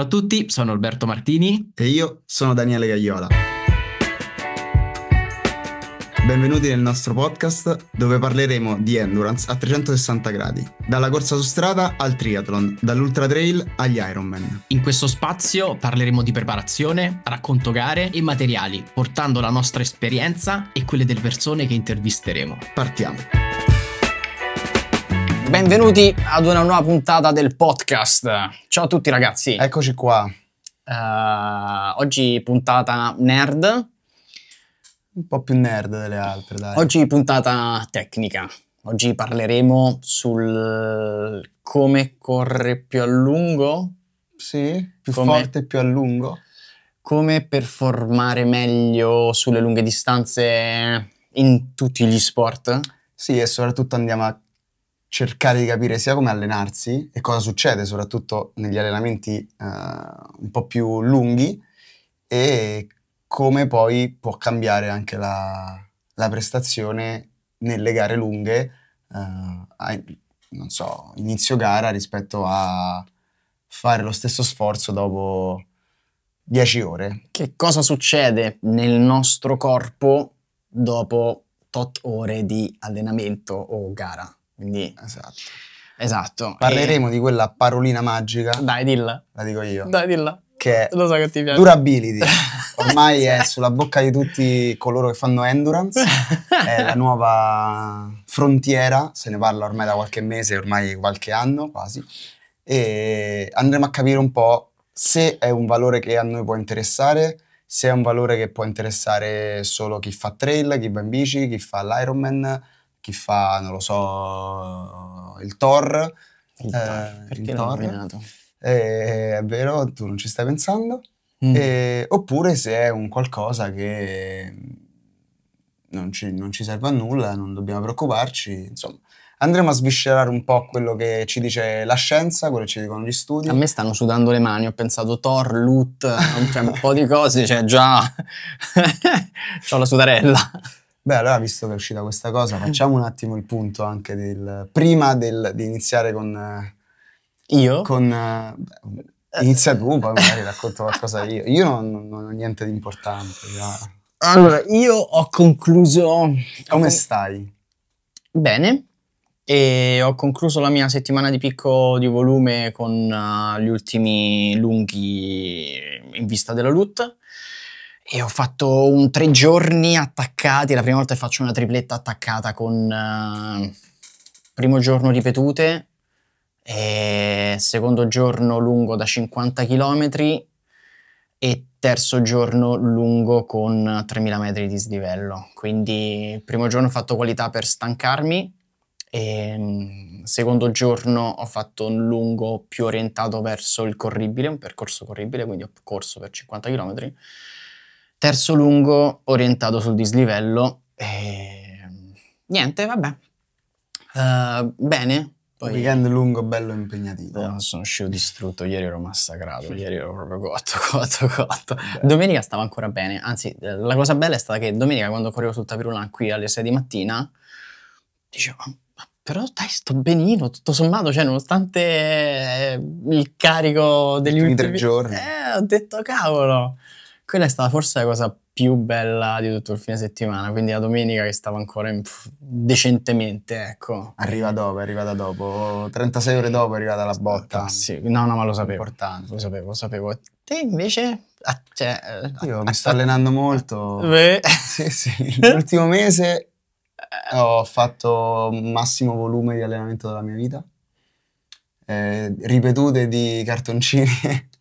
Ciao a tutti, sono Alberto Martini e io sono Daniele Gagliola. Benvenuti nel nostro podcast dove parleremo di endurance a 360 gradi, dalla corsa su strada al triathlon, dall'ultra trail agli Ironman. In questo spazio parleremo di preparazione, racconto gare e materiali, portando la nostra esperienza e quelle delle persone che intervisteremo. Partiamo. Benvenuti ad una nuova puntata del podcast. Ciao a tutti ragazzi. Eccoci qua. Uh, oggi puntata nerd. Un po' più nerd delle altre, dai. Oggi puntata tecnica. Oggi parleremo sul come correre più a lungo. Sì, più come, forte più a lungo. Come performare meglio sulle lunghe distanze in tutti gli sport. Sì, e soprattutto andiamo a cercare di capire sia come allenarsi e cosa succede, soprattutto negli allenamenti eh, un po' più lunghi, e come poi può cambiare anche la, la prestazione nelle gare lunghe, eh, a, non so, inizio gara rispetto a fare lo stesso sforzo dopo 10 ore. Che cosa succede nel nostro corpo dopo tot ore di allenamento o gara? Quindi... Esatto. Esatto. Parleremo e... di quella parolina magica. Dai, dilla. La dico io. Dai, dilla. Che, so che ti piace. Durability. Ormai è sulla bocca di tutti coloro che fanno endurance. È la nuova frontiera, se ne parla ormai da qualche mese, ormai qualche anno quasi. E andremo a capire un po' se è un valore che a noi può interessare, se è un valore che può interessare solo chi fa trail, chi va in bici, chi fa l'Ironman, chi fa, non lo so, il Thor. Il Thor. Eh, perché il Thor. Eh, è vero, tu non ci stai pensando. Mm. Eh, oppure se è un qualcosa che non ci, non ci, serve a nulla, non dobbiamo preoccuparci, insomma. Andremo a sviscerare un po' quello che ci dice la scienza, quello che ci dicono gli studi. A me stanno sudando le mani, ho pensato Thor, Loot, cioè un po' di cose, cioè già ho la sudarella. Beh, allora, visto che è uscita questa cosa, eh. facciamo un attimo il punto anche del... prima del, di iniziare con... Eh, io? Con... Beh, eh. inizia tu, poi magari racconto qualcosa io. Io non, non ho niente di importante. Ma... Allora, io ho concluso... Come ho... stai? Bene. E ho concluso la mia settimana di picco di volume con uh, gli ultimi lunghi in vista della LUT e ho fatto un tre giorni attaccati, la prima volta che faccio una tripletta attaccata con eh, primo giorno ripetute, e secondo giorno lungo da 50 km e terzo giorno lungo con 3000 metri di slivello. Quindi primo giorno ho fatto qualità per stancarmi, e mm, secondo giorno ho fatto un lungo più orientato verso il corribile, un percorso corribile, quindi ho corso per 50 km terzo lungo orientato sul dislivello e niente, vabbè. Uh, bene. Poi... Weekend lungo, bello impegnativo. No, eh, sono uscito distrutto, ieri ero massacrato, ieri ero proprio cotto, cotto, cotto. Beh. Domenica stavo ancora bene, anzi eh, la cosa bella è stata che domenica quando correvo sul Tapirulan qui alle 6 di mattina, dicevo, ah, ma però dai, sto benino, tutto sommato, cioè nonostante il carico degli ultimi, ultimi tre giorni, eh, ho detto cavolo quella è stata forse la cosa più bella di tutto il fine settimana, quindi la domenica che stavo ancora in, pff, decentemente, ecco. Arriva dopo, è arrivata dopo, 36 ore dopo è arrivata la botta. sì, no, no, ma lo sapevo. Importante. Lo sapevo, lo sapevo. Te invece... Ah, cioè, Io a, mi sto a, allenando molto. Beh. Sì, sì. L'ultimo mese ho fatto massimo volume di allenamento della mia vita. Eh, ripetute di cartoncini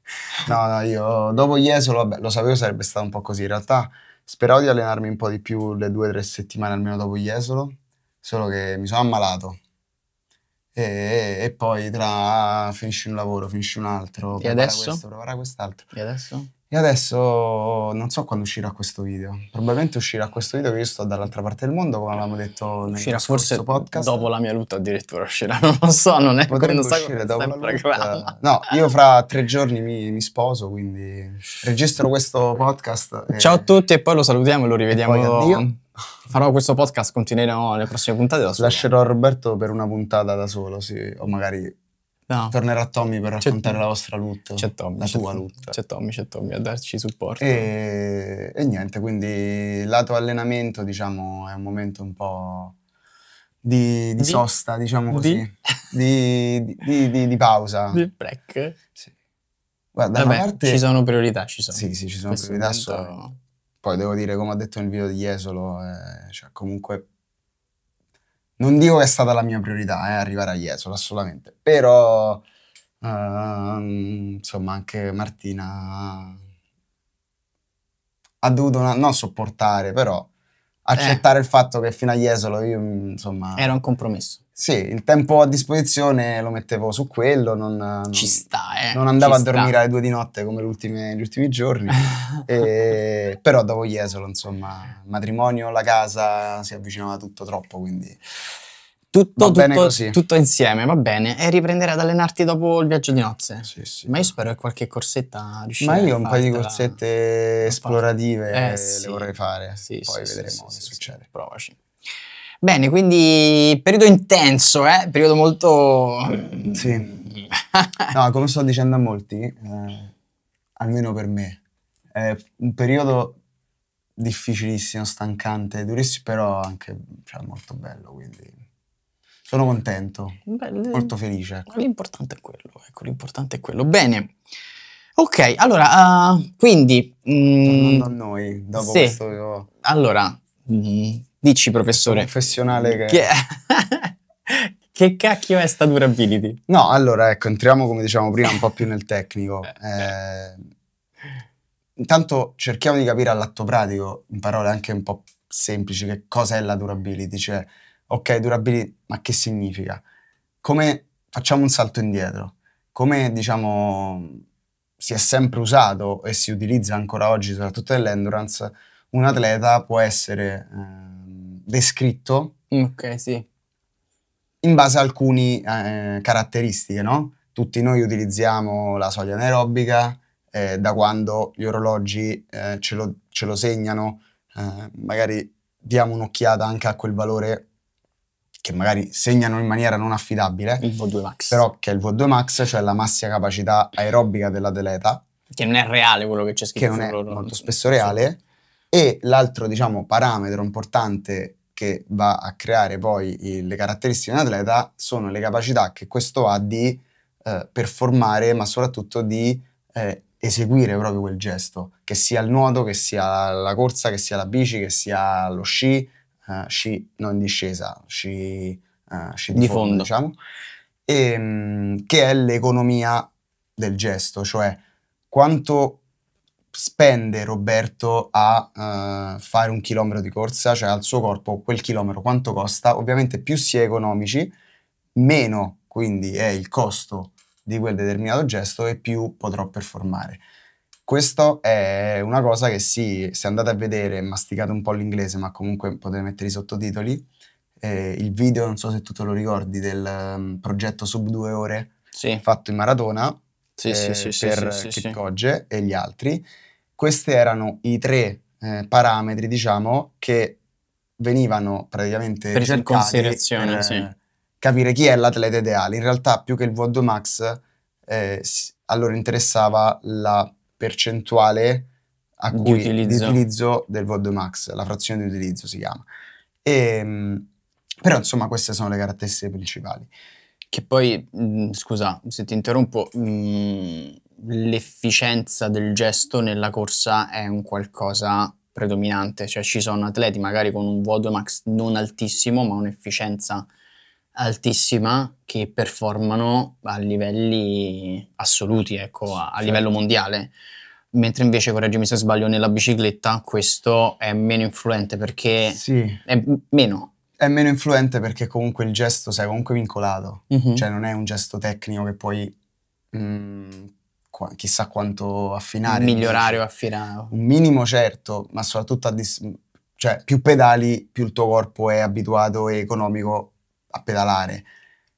No, no, io dopo Jesolo, vabbè, lo sapevo sarebbe stato un po' così. In realtà speravo di allenarmi un po' di più le due o tre settimane almeno dopo Jesolo, solo che mi sono ammalato. E, e poi tra finisci un lavoro, finisci un altro, e prepara adesso? questo, prepara quest'altro. E adesso? E adesso non so quando uscirà questo video. Probabilmente uscirà questo video che io sto dall'altra parte del mondo, come avevamo detto nel uscirà forse podcast. Dopo la mia lutta addirittura uscirà, non lo so, non è Potrebbe non uscire so dopo la programma. No, io fra tre giorni mi, mi sposo, quindi registro questo podcast. E... Ciao a tutti e poi lo salutiamo e lo rivediamo. E poi addio. Farò questo podcast, continueremo le prossime puntate da solo. Lascerò Roberto per una puntata da solo, sì, o magari No. Tornerà Tommy per raccontare la vostra lutta. C'è Tommy. La tua lutta. C'è Tommy, c'è Tommy a darci supporto. E, e niente, quindi lato allenamento, diciamo, è un momento un po' di, di, di sosta, diciamo così. Di, di pausa. Di break. Sì. Guarda, Vabbè, parte... ci sono priorità, ci sono. Sì, sì, ci sono Questo priorità. Momento... Poi devo dire, come ho detto nel video di Jesolo, eh, cioè comunque non dico che è stata la mia priorità, eh, arrivare a Jesolo, assolutamente. Però, uh, insomma, anche Martina ha dovuto, una, non sopportare, però accettare eh. il fatto che fino a Jesolo io, insomma... Era un compromesso. Sì, il tempo a disposizione lo mettevo su quello, non, non, sta, eh, non andavo a dormire sta. alle due di notte come gli ultimi giorni, e, però dopo Jesolo, insomma, il matrimonio, la casa, si avvicinava tutto troppo, quindi tutto, bene tutto, tutto, insieme, va bene. E riprendere ad allenarti dopo il viaggio di nozze. Sì, sì. Ma io spero che qualche corsetta riuscirà a Ma io un paio di corsette esplorative eh, le sì. vorrei fare. Sì, Poi vedremo che succede. Provaci. Bene, quindi periodo intenso, eh? periodo molto... Eh, sì. No, come sto dicendo a molti, eh, almeno per me, è un periodo difficilissimo, stancante, durissimo, però anche cioè, molto bello, quindi sono contento, Beh, molto felice. Ecco. L'importante è quello, ecco, l'importante è quello. Bene. Ok, allora, uh, quindi... Mm, Tornando a noi, dopo sì. questo... Allora, mm, Dici, professore. Professionale che... che... che cacchio è sta durability? No, allora, ecco, entriamo, come diciamo prima, un po' più nel tecnico. Eh, intanto cerchiamo di capire all'atto pratico, in parole anche un po' semplici, che cosa è la durability. Cioè, ok, durability, ma che significa? Come facciamo un salto indietro? Come, diciamo, si è sempre usato e si utilizza ancora oggi, soprattutto nell'endurance, un atleta può essere... Eh, descritto. Ok, sì. In base a alcune eh, caratteristiche, no? Tutti noi utilizziamo la soglia anaerobica eh, da quando gli orologi eh, ce, lo, ce, lo, segnano, eh, magari diamo un'occhiata anche a quel valore che magari segnano in maniera non affidabile. Il V2 Max. Però che è il V2 Max, cioè la massima capacità aerobica dell'atleta. Che non è reale quello che c'è scritto. Che non è molto spesso reale. Sì. E l'altro, diciamo, parametro importante che va a creare poi le caratteristiche di un atleta sono le capacità che questo ha di eh, performare, ma soprattutto di eh, eseguire proprio quel gesto, che sia il nuoto, che sia la corsa, che sia la bici, che sia lo sci, uh, sci non discesa, sci, uh, sci di, di fondo, fondo, diciamo, e, um, che è l'economia del gesto, cioè quanto spende Roberto a uh, fare un chilometro di corsa, cioè al suo corpo quel chilometro quanto costa, ovviamente più si è economici, meno quindi è il costo di quel determinato gesto e più potrò performare. Questa è una cosa che sì, se andate a vedere, masticate un po' l'inglese, ma comunque potete mettere i sottotitoli, eh, il video, non so se tu te lo ricordi, del um, progetto sub due ore sì. fatto in maratona, sì, eh, sì, sì, per sì, Kipkoge e gli altri. Questi erano i tre eh, parametri, diciamo, che venivano praticamente presi in considerazione. Eh, sì. Capire chi è l'atleta ideale. In realtà, più che il VO2 max, eh, allora interessava la percentuale a di cui utilizzo. di utilizzo del VO2 max, la frazione di utilizzo si chiama. E, ehm, però, insomma, queste sono le caratteristiche principali. Che poi, mh, mm, scusa se ti interrompo, mh, mm, l'efficienza del gesto nella corsa è un qualcosa predominante, cioè ci sono atleti magari con un vuoto max non altissimo ma un'efficienza altissima che performano a livelli assoluti, ecco, a, a livello mondiale. Mentre invece, correggimi se sbaglio, nella bicicletta questo è meno influente perché sì. è meno. È meno influente perché comunque il gesto sei comunque vincolato, mm-hmm. cioè non è un gesto tecnico che puoi mh, mm, qua, chissà quanto affinare. Migliorare o affinare. Un minimo certo, ma soprattutto a dis- cioè, più pedali, più il tuo corpo è abituato e economico a pedalare.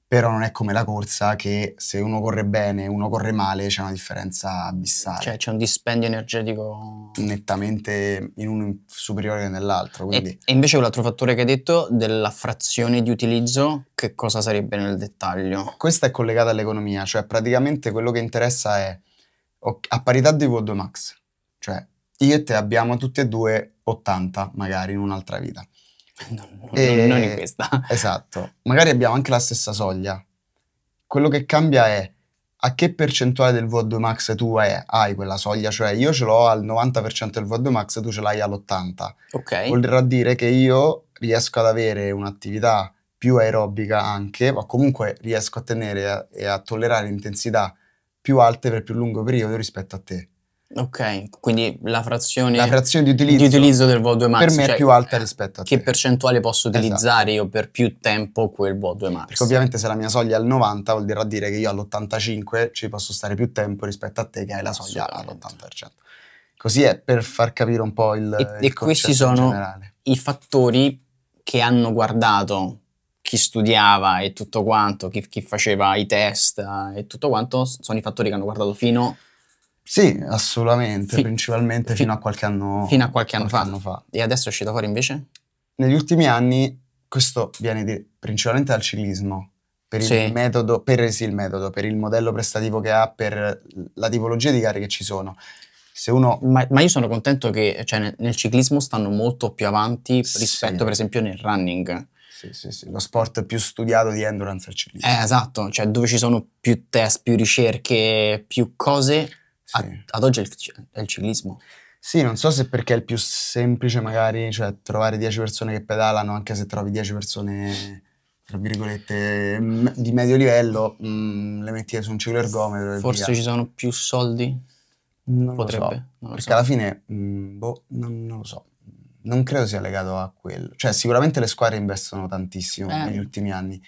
Però non è come la corsa che se uno corre bene e uno corre male c'è una differenza abissale. Cioè c'è un dispendio energetico... Nettamente in uno superiore che nell'altro. Quindi... E, e invece quell'altro fattore che hai detto della frazione di utilizzo, che cosa sarebbe nel dettaglio? Questa è collegata all'economia, cioè praticamente quello che interessa è a parità di VO2 max, cioè io e te abbiamo tutti e due 80 magari in un'altra vita. Non, e, non in questa. Esatto, magari abbiamo anche la stessa soglia. Quello che cambia è a che percentuale del VO2 max tu hai, hai quella soglia, cioè io ce l'ho al 90% del VO2 max, tu ce l'hai all'80. Ok. Vorrà dire che io riesco ad avere un'attività più aerobica anche, ma comunque riesco a tenere e a tollerare intensità più alte per più lungo periodo rispetto a te. Ok, quindi la frazione, la frazione di, utilizzo, di, utilizzo, del VO2 max per me cioè, è più alta rispetto a che te. Che percentuale posso esatto. utilizzare esatto. io per più tempo quel VO2 max? Perché ovviamente se la mia soglia è al 90 vuol dire che io all'85 ci posso stare più tempo rispetto a te che hai la soglia all'80%. Così è per far capire un po' il E, il e questi sono i fattori che hanno guardato chi studiava e tutto quanto, chi, chi faceva i test eh, e tutto quanto, sono i fattori che hanno guardato fino sì, assolutamente, fi- principalmente fi- fino a qualche anno Fino a qualche, anno, qualche fa. anno, fa. E adesso è uscito fuori invece? Negli ultimi anni, questo viene di, principalmente dal ciclismo, per, sì. il metodo, per sì, il metodo, per il modello prestativo che ha, per la tipologia di gare che ci sono. Uno... Ma, ma, io sono contento che cioè, nel, ciclismo stanno molto più avanti rispetto sì. per esempio nel running. Sì, sì, Lo sport più studiato di endurance è il ciclismo. Eh, esatto, cioè dove ci sono più test, più ricerche, più cose, sì. ad oggi è il, è il, ciclismo. Sì, non so se perché è il più semplice magari, cioè trovare 10 persone che pedalano, anche se trovi 10 persone, tra virgolette, di medio livello, mh, mm, le metti su un ciclo ergometro. Forse ci sono più soldi? Non Potrebbe. Lo so, non lo perché so. alla fine, mh, mm, boh, non, non lo so non credo sia legato a quello. Cioè, sicuramente le squadre investono tantissimo eh. negli ultimi anni.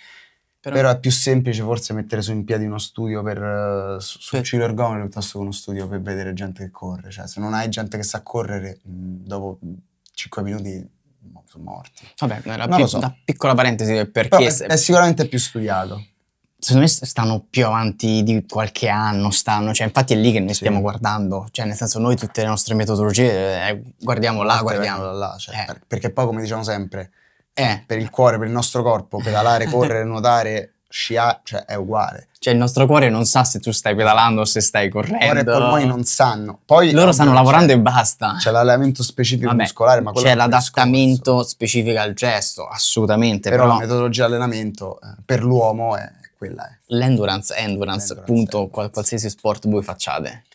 Però, però, è più semplice forse mettere su in piedi uno studio per, eh, su, sul Ciro Ergomeno piuttosto che uno studio per vedere gente che corre. Cioè, se non hai gente che sa correre, mm, dopo 5 minuti sono morti. Vabbè, una, pic- so. una piccola parentesi perché... Però è, è sicuramente più studiato secondo me stanno più avanti di qualche anno, stanno, cioè infatti è lì che noi stiamo guardando, cioè nel senso noi tutte le nostre metodologie eh, guardiamo là, guardiamo là, cioè, eh. per, perché poi come diciamo sempre, eh. per il cuore, per il nostro corpo, pedalare, correre, nuotare, sciare, cioè è uguale. Cioè il nostro cuore non sa se tu stai pedalando o se stai correndo. Ora i polmoni non sanno. Poi, Loro stanno lavorando cioè, e basta. C'è l'allenamento specifico Vabbè, muscolare, ma quello C'è l'adattamento specifico al gesto, assolutamente. Però, però la metodologia di allenamento eh, per l'uomo è quella è. Eh. L'endurance, endurance, endurance punto, endurance. qualsiasi sport voi facciate.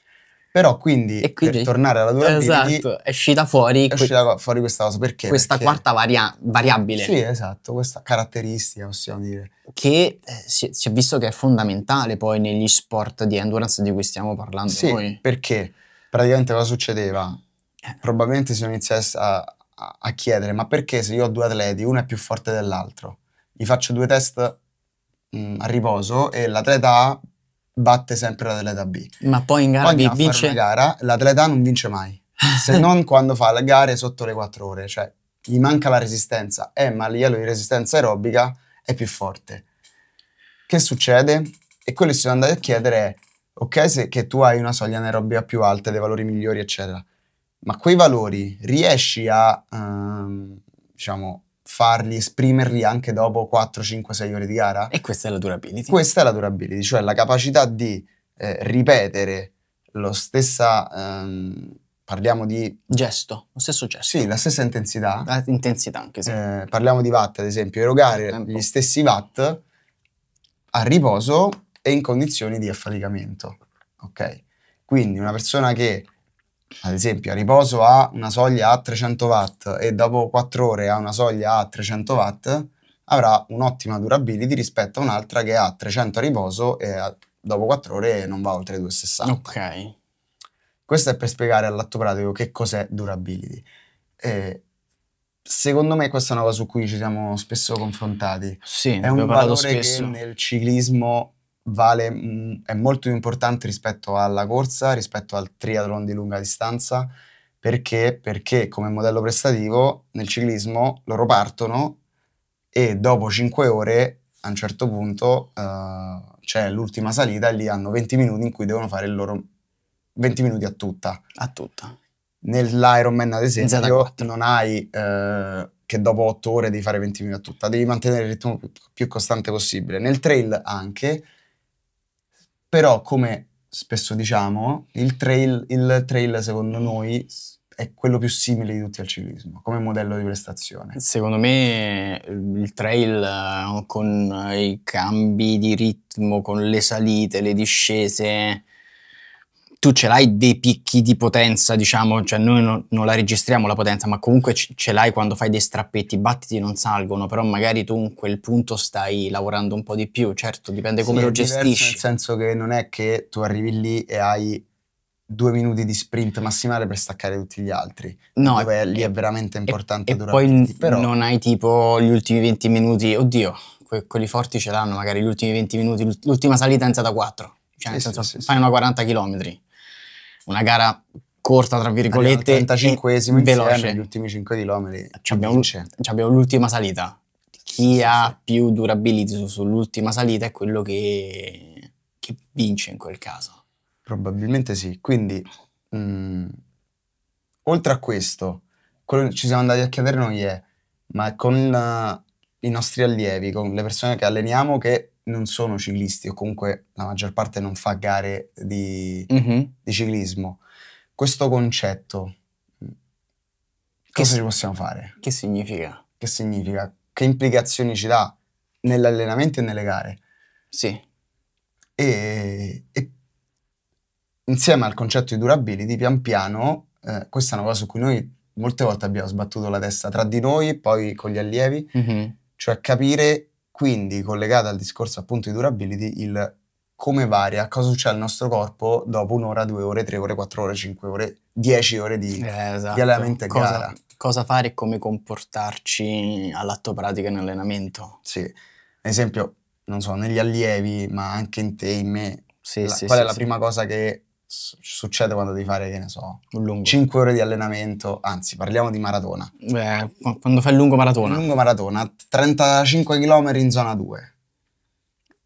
Però quindi, e quindi per tornare alla durability esatto, è uscita fuori, è uscita que- fuori questa cosa perché? Questa perché quarta varia- variabile. Sì, esatto, questa caratteristica possiamo dire. Che eh, si, si, è visto che è fondamentale poi negli sport di endurance di cui stiamo parlando sì, noi. perché praticamente cosa succedeva? Eh. Probabilmente si inizia a, a, a chiedere ma perché se io ho due atleti, uno è più forte dell'altro, gli faccio due test mh, mm, a riposo e l'atleta A batte sempre l'atleta B. Ma poi in gara poi vince... gara, l'atleta A non vince mai, se non quando fa la gara sotto le 4 ore, cioè gli manca la resistenza, eh, ma il livello di resistenza aerobica è più forte. Che succede? E quello che si sono andati a chiedere è, ok, se, che tu hai una soglia anaerobica più alta, dei valori migliori, eccetera, ma quei valori riesci a, um, diciamo, farli, esprimerli anche dopo 4, 5, 6 ore di gara. E questa è la durability. Questa è la durability, cioè la capacità di eh, ripetere lo stessa... Ehm, parliamo di... Gesto, lo stesso gesto. Sì, la stessa intensità. La intensità anche, sì. Eh, parliamo di watt, ad esempio, erogare Tempo. gli stessi watt a riposo e in condizioni di affaticamento. Ok? Quindi una persona che ad esempio a riposo ha una soglia a 300 watt e dopo 4 ore ha una soglia a 300 watt, avrà un'ottima durability rispetto a un'altra che ha 300 a riposo e dopo 4 ore non va oltre 260. Ok. Questo è per spiegare all'atto pratico che cos'è durability. E secondo me questa è una cosa su cui ci siamo spesso confrontati. Sì, è un valore che nel ciclismo vale, è molto più importante rispetto alla corsa, rispetto al triathlon di lunga distanza. Perché? Perché come modello prestativo nel ciclismo loro partono e dopo 5 ore a un certo punto uh, c'è l'ultima salita e lì hanno 20 minuti in cui devono fare il loro 20 minuti a tutta. A tutta. Nell'Ironman ad esempio non hai uh, che dopo 8 ore devi fare 20 minuti a tutta, devi mantenere il ritmo più, più costante possibile. Nel trail anche, però, come spesso diciamo, il trail, il trail secondo noi è quello più simile di tutti al ciclismo come modello di prestazione? Secondo me il trail eh, con i cambi di ritmo, con le salite, le discese, tu ce l'hai dei picchi di potenza, diciamo, cioè noi non, non la registriamo la potenza, ma comunque ce l'hai quando fai dei strappetti, i battiti non salgono, però magari tu in quel punto stai lavorando un po' di più, certo, dipende come sì, lo gestisci. Nel senso che non è che tu arrivi lì e hai due minuti di sprint massimale per staccare tutti gli altri. No, dove e, lì è veramente importante e, durare. poi però... non hai tipo gli ultimi 20 minuti, oddio, que- quelli forti ce l'hanno magari gli ultimi 20 minuti, l'ultima salita è da 4. Cioè, nel sì, senso, sì, fai una 40 km una gara corta, tra virgolette, 35esimo veloce. Gli ultimi 5 km. Abbiamo, abbiamo l'ultima salita. Chi sì, ha sì. più durability sull'ultima salita è quello che, che, vince in quel caso. Probabilmente sì. Quindi, mh, mm, oltre a questo, quello che ci siamo andati a chiedere noi è, ma con uh, i nostri allievi, con le persone che alleniamo, che non sono ciclisti o comunque la maggior parte non fa gare di, mm-hmm. di ciclismo. Questo concetto, mm, che cosa ci possiamo fare? Che significa? Che significa? Che implicazioni ci dà nell'allenamento e nelle gare? Sì. E, e insieme al concetto di durability, pian piano, eh, questa è una cosa su cui noi molte volte abbiamo sbattuto la testa tra di noi, e poi con gli allievi, mm-hmm. cioè capire quindi, collegata al discorso appunto di durability, il come varia, cosa succede al nostro corpo dopo un'ora, due ore, tre ore, quattro ore, cinque ore, dieci ore di, eh, esatto. di allenamento a cosa, gara. Cosa fare e come comportarci all'atto pratico in allenamento. Sì, ad esempio, non so, negli allievi, ma anche in te, in me, sì, la, sì, qual sì, è la prima cosa che succede quando devi fare, che ne so, 5 ore di allenamento, anzi parliamo di maratona. Beh, quando fai il lungo maratona. Lungo maratona, 35 km in zona 2.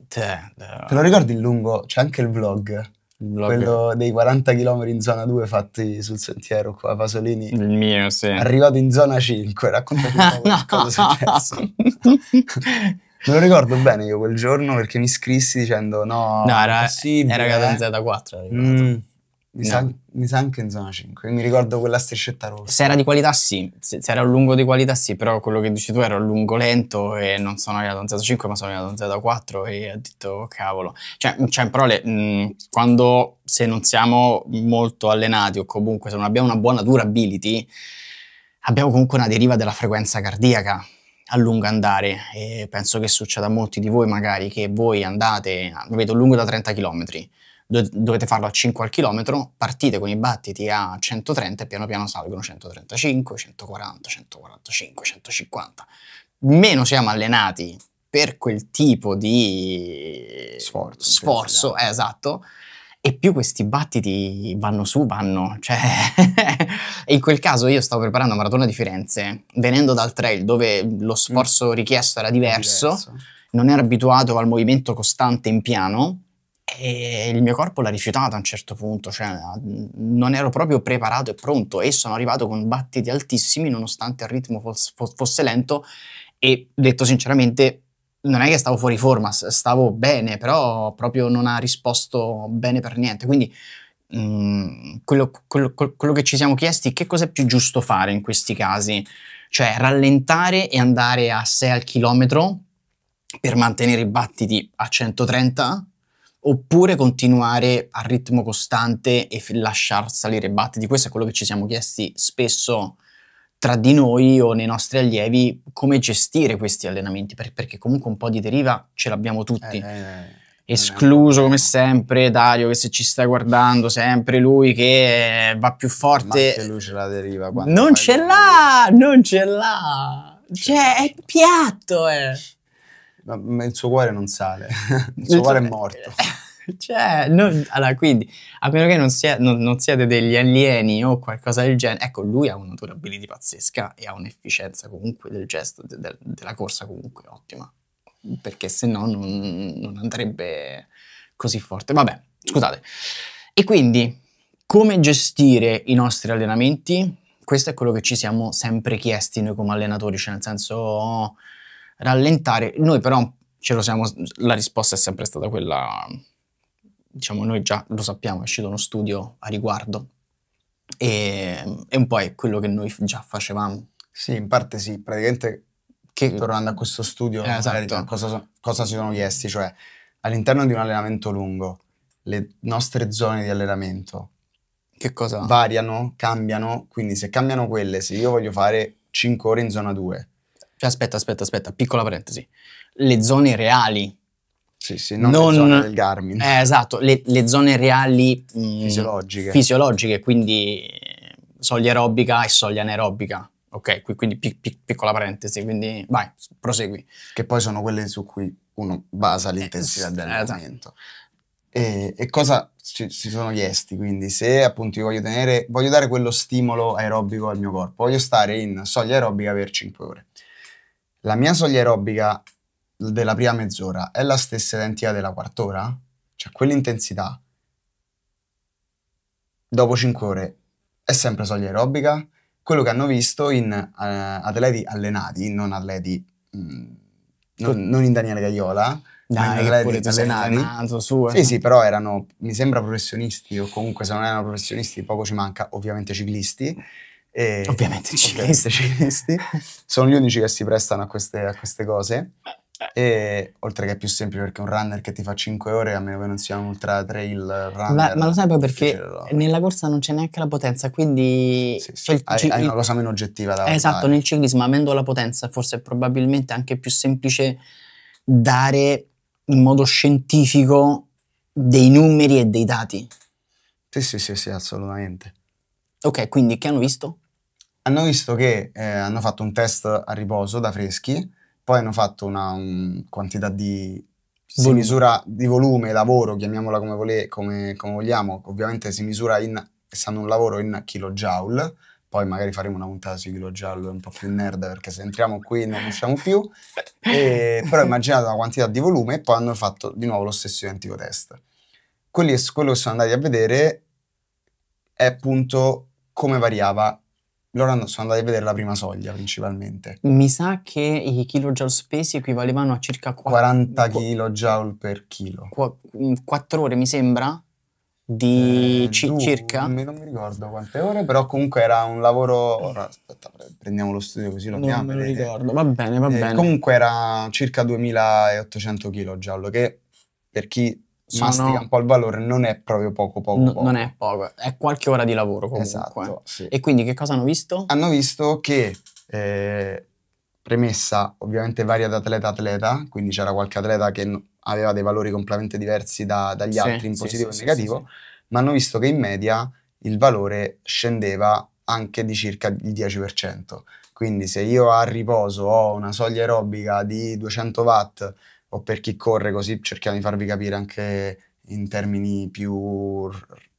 Te, eh. te... lo ricordi il lungo? C'è anche il vlog. Il vlog. quello dei 40 km in zona 2 fatti sul sentiero qua a Pasolini. Il mio, sì. Arrivato in zona 5, raccontami un po' no. cosa è successo. Me lo ricordo bene io quel giorno perché mi scrissi dicendo no, no era, era Catanza eh. z 4. Mm, mi, no. sa, mi, sa, anche in zona 5, mi ricordo quella striscetta rossa. Se era di qualità sì, se, se era un lungo di qualità sì, però quello che dici tu era un lungo lento e non sono arrivato a Z5 ma sono arrivato a Z4 e ho detto cavolo. Cioè, cioè in parole, mh, quando se non siamo molto allenati o comunque se non abbiamo una buona durability, abbiamo comunque una deriva della frequenza cardiaca a lungo andare. E penso che succeda a molti di voi magari che voi andate, avete un lungo da 30 km, dovete farlo a 5 al chilometro, partite con i battiti a 130 e piano piano salgono 135, 140, 145, 150. Meno siamo allenati per quel tipo di sforzo, sforzo esatto, e più questi battiti vanno su, vanno, cioè... in quel caso io stavo preparando la maratona di Firenze, venendo dal trail dove lo mm. sforzo richiesto era diverso, diverso. non ero abituato al movimento costante in piano, e il mio corpo l'ha rifiutato a un certo punto, cioè non ero proprio preparato e pronto e sono arrivato con battiti altissimi nonostante il ritmo fosse lento e detto sinceramente non è che stavo fuori forma, stavo bene, però proprio non ha risposto bene per niente. Quindi mh, mm, quello, quello, quello, che ci siamo chiesti è che cosa è più giusto fare in questi casi, cioè rallentare e andare a 6 al chilometro per mantenere i battiti a 130 oppure continuare a ritmo costante e lasciar salire i battiti. Questo è quello che ci siamo chiesti spesso tra di noi o nei nostri allievi come gestire questi allenamenti, perché comunque un po' di deriva ce l'abbiamo tutti. Eh, eh, eh Escluso come sempre Dario che se ci stai guardando sempre lui che va più forte. Ma lui ce la deriva. Non ce l'ha, non ce l'ha. Cioè, cioè è piatto. Eh. Ma il suo cuore non sale, il suo cuore è morto. cioè, non, allora, quindi, a meno che non, sia, non, non, siate degli alieni o qualcosa del genere, ecco, lui ha una durability pazzesca e ha un'efficienza comunque del gesto, de, de, della corsa comunque ottima, perché se no non, non andrebbe così forte. Vabbè, scusate. E quindi, come gestire i nostri allenamenti? Questo è quello che ci siamo sempre chiesti noi come allenatori, cioè nel senso oh, rallentare. Noi però ce lo siamo, la risposta è sempre stata quella diciamo noi già lo sappiamo, è uscito uno studio a riguardo e, e un po' è quello che noi già facevamo. Sì, in parte sì, praticamente che, tornando a questo studio, eh, esatto. cosa, cosa si sono chiesti? Cioè, all'interno di un allenamento lungo, le nostre zone di allenamento che cosa? variano, cambiano, quindi se cambiano quelle, se io voglio fare 5 ore in zona 2. Cioè, aspetta, aspetta, aspetta, piccola parentesi. Le zone reali sì, sì, non, non, le zone del Garmin. Eh, esatto, le, le, zone reali mh, mm, fisiologiche. fisiologiche, quindi eh, soglia aerobica e soglia anaerobica. Ok, quindi pic, pic, piccola parentesi, quindi vai, prosegui. Che poi sono quelle su cui uno basa eh, l'intensità eh, dell'allenamento. Esatto. E, e, cosa ci, si sono chiesti? Quindi, se appunto io voglio tenere, voglio dare quello stimolo aerobico al mio corpo, voglio stare in soglia aerobica per 5 ore. La mia soglia aerobica della prima mezz'ora è la stessa identica della quart'ora? Cioè quell'intensità dopo 5 ore è sempre soglia aerobica? Quello che hanno visto in uh, atleti allenati, non atleti mh, mm, non, non, in Daniele Gaiola, Dai, in atleti allenati. Allenato, su, eh. Sì, sì, però erano, mi sembra, professionisti o comunque se non erano professionisti poco ci manca, ovviamente ciclisti. E, ovviamente ciclisti. Ovviamente ciclisti. Sono gli unici che si prestano a queste, a queste cose. E oltre che è più semplice perché un runner che ti fa 5 ore, a meno che non sia un ultra trail runner. Ma, ma lo sai poi perché nella corsa non c'è neanche la potenza, quindi sì, sì. Cioè hai, hai, una cosa meno oggettiva da esatto, fare. Esatto, nel ciclismo avendo la potenza forse è probabilmente anche più semplice dare in modo scientifico dei numeri e dei dati. Sì, sì, sì, sì, assolutamente. Ok, quindi che hanno visto? Hanno visto che eh, hanno fatto un test a riposo da freschi poi hanno fatto una um, quantità di si misura di volume, lavoro, chiamiamola come, vole, come, come, vogliamo, ovviamente si misura in, essendo un lavoro in kilojoule, poi magari faremo una puntata sui kilojoule un po' più nerd perché se entriamo qui non usciamo più, e, però immaginate la quantità di volume e poi hanno fatto di nuovo lo stesso identico test. Quelli, quello che sono andati a vedere è appunto come variava loro hanno, sono andati a vedere la prima soglia principalmente. Mi sa che i kJ spesi equivalevano a circa 40 kJ per chilo. 4 mm, ore mi sembra? Di eh, ci, du, circa? Non mi ricordo quante ore, però comunque era un lavoro. Ora, aspetta, prendiamo lo studio così lo abbiamo. Non me lo ricordo, va bene, va eh, bene. Comunque era circa 2800 kJ, che per chi sono... mastica un po' il valore, non è proprio poco poco, poco. Non è poco, è qualche ora di lavoro comunque. Esatto, sì. E quindi che cosa hanno visto? Hanno visto che, eh, premessa ovviamente varia da atleta a atleta, quindi c'era qualche atleta che aveva dei valori completamente diversi da, dagli sì, altri in positivo sì, e negativo, ma hanno visto che in media il valore scendeva anche di circa il 10%. Quindi se io a riposo ho una soglia aerobica di 200 watt o per chi corre, così cerchiamo di farvi capire anche in termini più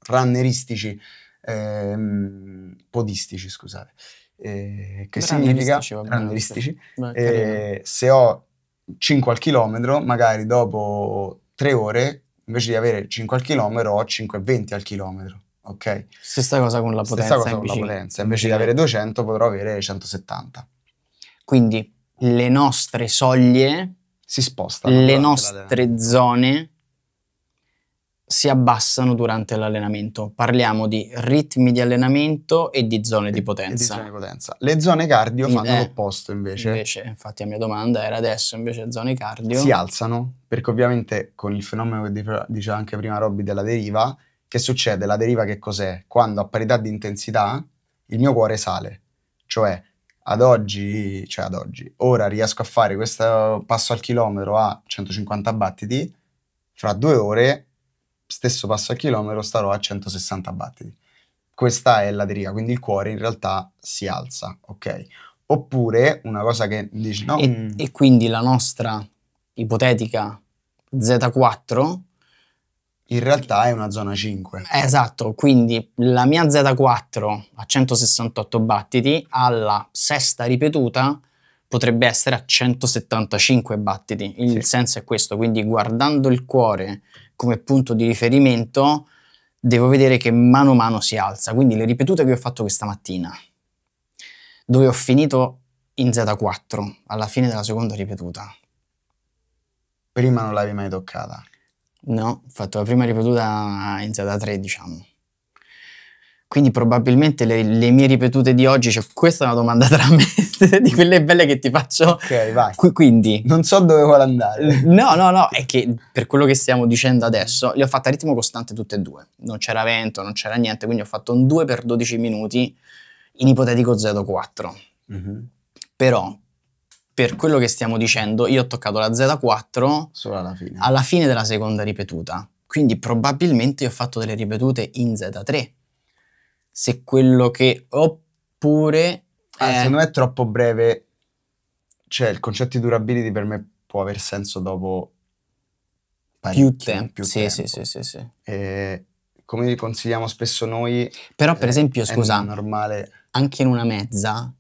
runneristici, ehm, podistici, scusate. Eh, che significa runneristici. Eh, se ho 5 al chilometro, magari dopo 3 ore, invece di avere 5 al chilometro, ho 5,20 al chilometro. Ok? Stessa cosa con la potenza. Stessa cosa con la potenza. Invece di avere 200 potrò avere 170. Quindi le nostre soglie si spostano. Le nostre zone si abbassano durante l'allenamento. Parliamo di ritmi di allenamento e di zone di potenza. Di zone di potenza. Le zone cardio fanno eh, l'opposto invece. Invece, infatti la mia domanda era adesso invece zone cardio... Si alzano, perché ovviamente con il fenomeno che diceva anche prima Robby della deriva, che succede? La deriva che cos'è? Quando a parità di intensità il mio cuore sale, cioè ad oggi, cioè ad oggi, ora riesco a fare questo passo al chilometro a 150 battiti, fra due ore, stesso passo al chilometro, starò a 160 battiti. Questa è la deriva, quindi il cuore in realtà si alza, ok? Oppure una cosa che dici no. E, mm. e quindi la nostra ipotetica Z4 in realtà è una zona 5. Eh, esatto, quindi la mia Z4 a 168 battiti alla sesta ripetuta potrebbe essere a 175 battiti. Il sì. senso è questo, quindi guardando il cuore come punto di riferimento devo vedere che mano a mano si alza. Quindi le ripetute che ho fatto questa mattina, dove ho finito in Z4 alla fine della seconda ripetuta. Prima non l'avevi mai toccata. No, ho fatto la prima ripetuta in Z3, diciamo. Quindi probabilmente le, le, mie ripetute di oggi, cioè questa è una domanda tra me, di quelle belle che ti faccio. Ok, vai. Qu- quindi... Non so dove vuole andare. No, no, no, è che per quello che stiamo dicendo adesso, le ho fatte a ritmo costante tutte e due. Non c'era vento, non c'era niente, quindi ho fatto un 2 per 12 minuti in ipotetico 0,4. Mm-hmm. Però per quello che stiamo dicendo, io ho toccato la Z4 solo alla fine, alla fine della seconda ripetuta. Quindi probabilmente io ho fatto delle ripetute in Z3. Se quello che oppure ah, è... se non è troppo breve cioè il concetto di durability per me può aver senso dopo più, temp- più sì, tempo. Sì, sì, sì, sì. E come consigliamo spesso noi Però per eh, esempio, scusa, normale anche in una mezza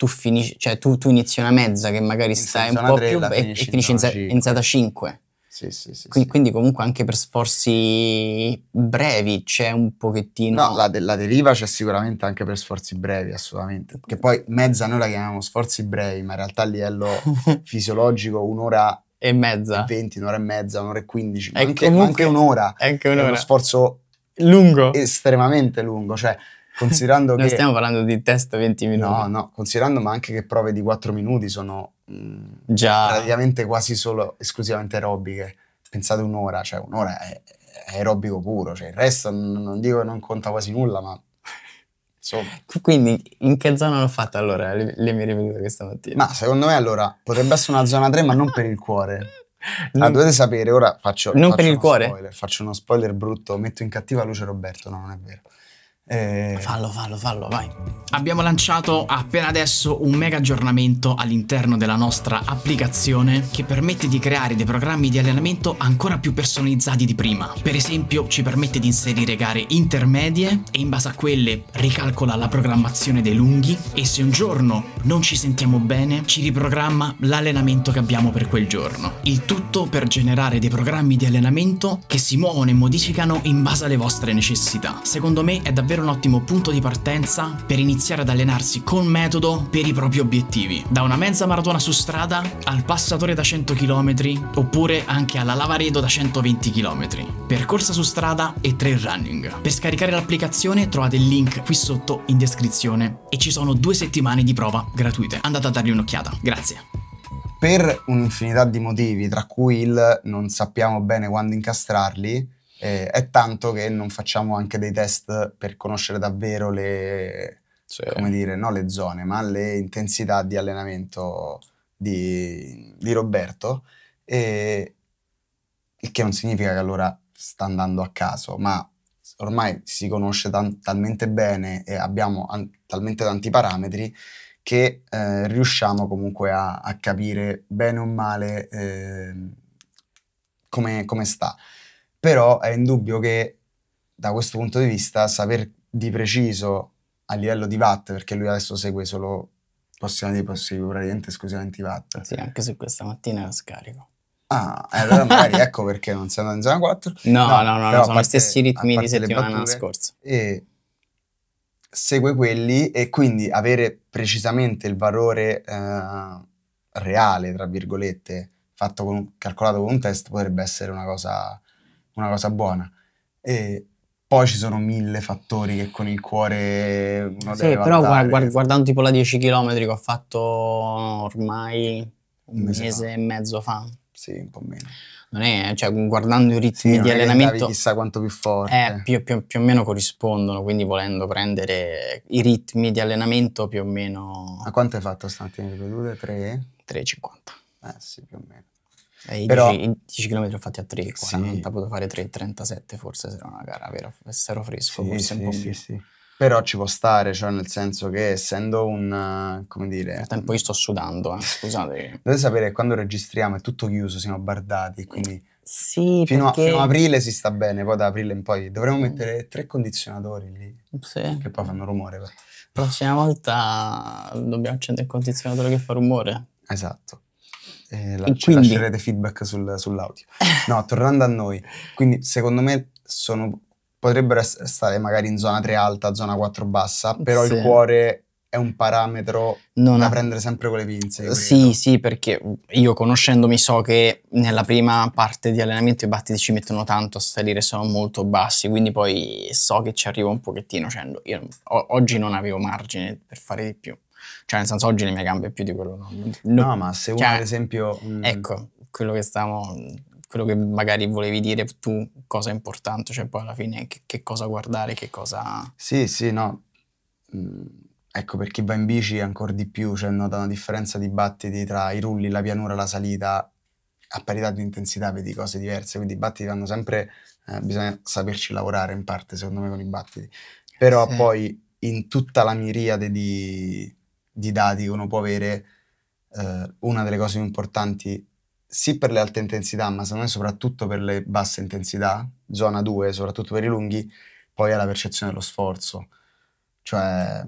tu, finisci, cioè, tu, tu inizi una mezza che magari stai un po' più e, e finisci in, in Z5. Sì, sì, sì, quindi, quindi, comunque anche per sforzi brevi c'è un pochettino... No, la, la, deriva c'è sicuramente anche per sforzi brevi, assolutamente. Che poi mezza noi la chiamiamo sforzi brevi, ma in realtà a livello fisiologico un'ora... E mezza. 20, un'ora e mezza, un'ora e 15, ma anche, comunque, anche un'ora. Anche un'ora. È uno sforzo lungo. Estremamente lungo, cioè Considerando non che... stiamo parlando di test 20 minuti. No, no, considerando ma anche che prove di 4 minuti sono mh, mm, Già. praticamente quasi solo esclusivamente aerobiche. Pensate un'ora, cioè un'ora è, è aerobico puro, cioè il resto non, non dico che non conta quasi nulla, ma insomma. Quindi in che zona l'ho fatta allora le, le mie ripetute questa mattina? Ma secondo me allora potrebbe essere una zona 3 ma non per il cuore. Ma ah, dovete sapere, ora faccio, non faccio per il cuore. Spoiler, faccio uno spoiler brutto, metto in cattiva luce Roberto, no non è vero. Eh... Fallo, fallo, fallo, vai. Abbiamo lanciato appena adesso un mega aggiornamento all'interno della nostra applicazione che permette di creare dei programmi di allenamento ancora più personalizzati di prima. Per esempio ci permette di inserire gare intermedie e in base a quelle ricalcola la programmazione dei lunghi e se un giorno non ci sentiamo bene ci riprogramma l'allenamento che abbiamo per quel giorno. Il tutto per generare dei programmi di allenamento che si muovono e modificano in base alle vostre necessità. Secondo me è davvero davvero un ottimo punto di partenza per iniziare ad allenarsi con metodo per i propri obiettivi. Da una mezza maratona su strada al passatore da 100 km oppure anche alla lavaredo da 120 km. Percorsa su strada e trail running. Per scaricare l'applicazione trovate il link qui sotto in descrizione e ci sono due settimane di prova gratuite. Andate a dargli un'occhiata. Grazie per un'infinità di motivi, tra cui il non sappiamo bene quando incastrarli, eh, è tanto che non facciamo anche dei test per conoscere davvero le, sì. dire, no, le zone, ma le intensità di allenamento di, di Roberto. E, il che non significa che allora sta andando a caso, ma ormai si conosce tan- talmente bene e abbiamo an- talmente tanti parametri che eh, riusciamo comunque a-, a, capire bene o male eh, come-, come, sta però è indubbio che da questo punto di vista saper di preciso a livello di VAT, perché lui adesso segue solo possiamo dire passivo, praticamente esclusivamente i VAT. Sì, anche se questa mattina lo scarico. Ah, eh, allora magari ecco perché non siamo in zona 4. No, no, no, no, no sono gli stessi ritmi di settimana scorsa. E segue quelli e quindi avere precisamente il valore eh, reale, tra virgolette, fatto con, calcolato con un test potrebbe essere una cosa una cosa buona. E poi ci sono mille fattori che con il cuore uno sì, però guard- guardando tipo la 10 km che ho fatto ormai un mese, mese e mezzo fa. Sì, un po' meno. Non è, cioè, guardando i ritmi sì, di allenamento... chissà quanto più forte. Eh, più, più, più, o meno corrispondono, quindi volendo prendere i ritmi di allenamento più o meno... A quanto hai fatto stamattina di 3? 3,50. Eh sì, più o meno. Eh, Però, 10, 10 km fatti a 3, 40, sì. potevo fare 3,37 forse se era una gara vera, se ero fresco, sì, forse sì, un po' più. Sì, Però ci può stare, cioè nel senso che essendo un, come dire... Nel tempo io sto sudando, eh, scusate. Dovete sapere che quando registriamo è tutto chiuso, siamo bardati, quindi... Sì, fino, perché... a, fino, a, aprile si sta bene, poi da aprile in poi dovremmo mm. mettere tre condizionatori lì, sì. che poi fanno rumore. La prossima volta dobbiamo accendere il condizionatore che fa rumore. Esatto eh, la, cioè, quindi... lascerete feedback sul, sull'audio. No, tornando a noi, quindi secondo me sono, potrebbero stare magari in zona 3 alta, zona 4 bassa, però sì. il cuore è un parametro non da ha... prendere sempre con le pinze. Sì, sì, perché io conoscendomi so che nella prima parte di allenamento i battiti ci mettono tanto a salire, sono molto bassi, quindi poi so che ci arrivo un pochettino, cioè io oggi non avevo margine per fare di più. Cioè, nel senso, oggi le mie gambe più di quello. No, no ma se uno, cioè, ad esempio. Mh. Mm. Ecco, quello che stiamo. Quello che magari volevi dire tu, cosa è importante, cioè poi alla fine che, che cosa guardare, che cosa. Sì, sì, no. Mm, ecco per chi va in bici ancora di più, cioè nota una differenza di battiti tra i rulli, la pianura, la salita, a parità di intensità vedi cose diverse, quindi i battiti vanno sempre, eh, bisogna saperci lavorare in parte secondo me con i battiti, però sì. poi in tutta la miriade di, di dati che uno può avere, eh, una delle cose più importanti, sì per le alte intensità, ma secondo me soprattutto per le basse intensità, zona 2, soprattutto per i lunghi, poi è la percezione dello sforzo. Cioè,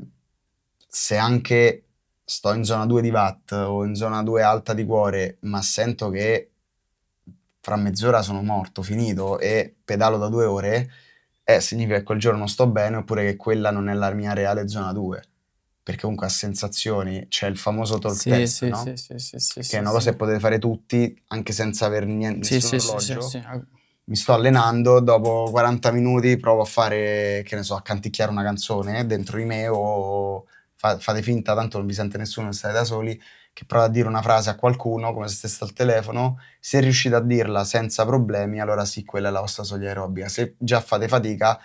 se anche sto in zona 2 di watt o in zona 2 alta di cuore, ma sento che fra mezz'ora sono morto, finito e pedalo da due ore, eh, significa che quel giorno non sto bene oppure che quella non è la mia reale zona 2 perché comunque a sensazioni c'è il famoso talk sì, test, sì, no? sì, sì, sì, sì, che è una cosa che potete fare tutti anche senza aver niente, sì, sì, orologio. Sì, ah. Mi sto allenando, dopo 40 minuti provo a fare, che ne so, a canticchiare una canzone dentro di me o fa, fate finta, tanto non vi sente nessuno, state da soli, che provo a dire una frase a qualcuno come se stesse al telefono, se riuscite a dirla senza problemi, allora sì, quella è la vostra soglia aerobica. Se già fate fatica,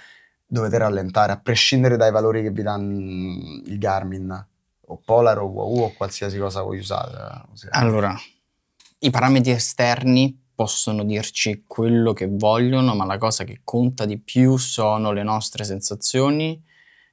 dovete rallentare, a prescindere dai valori che vi danno il Garmin o Polar o Wahoo o qualsiasi cosa voi usate. Eh, allora, i parametri esterni possono dirci quello che vogliono, ma la cosa che conta di più sono le nostre sensazioni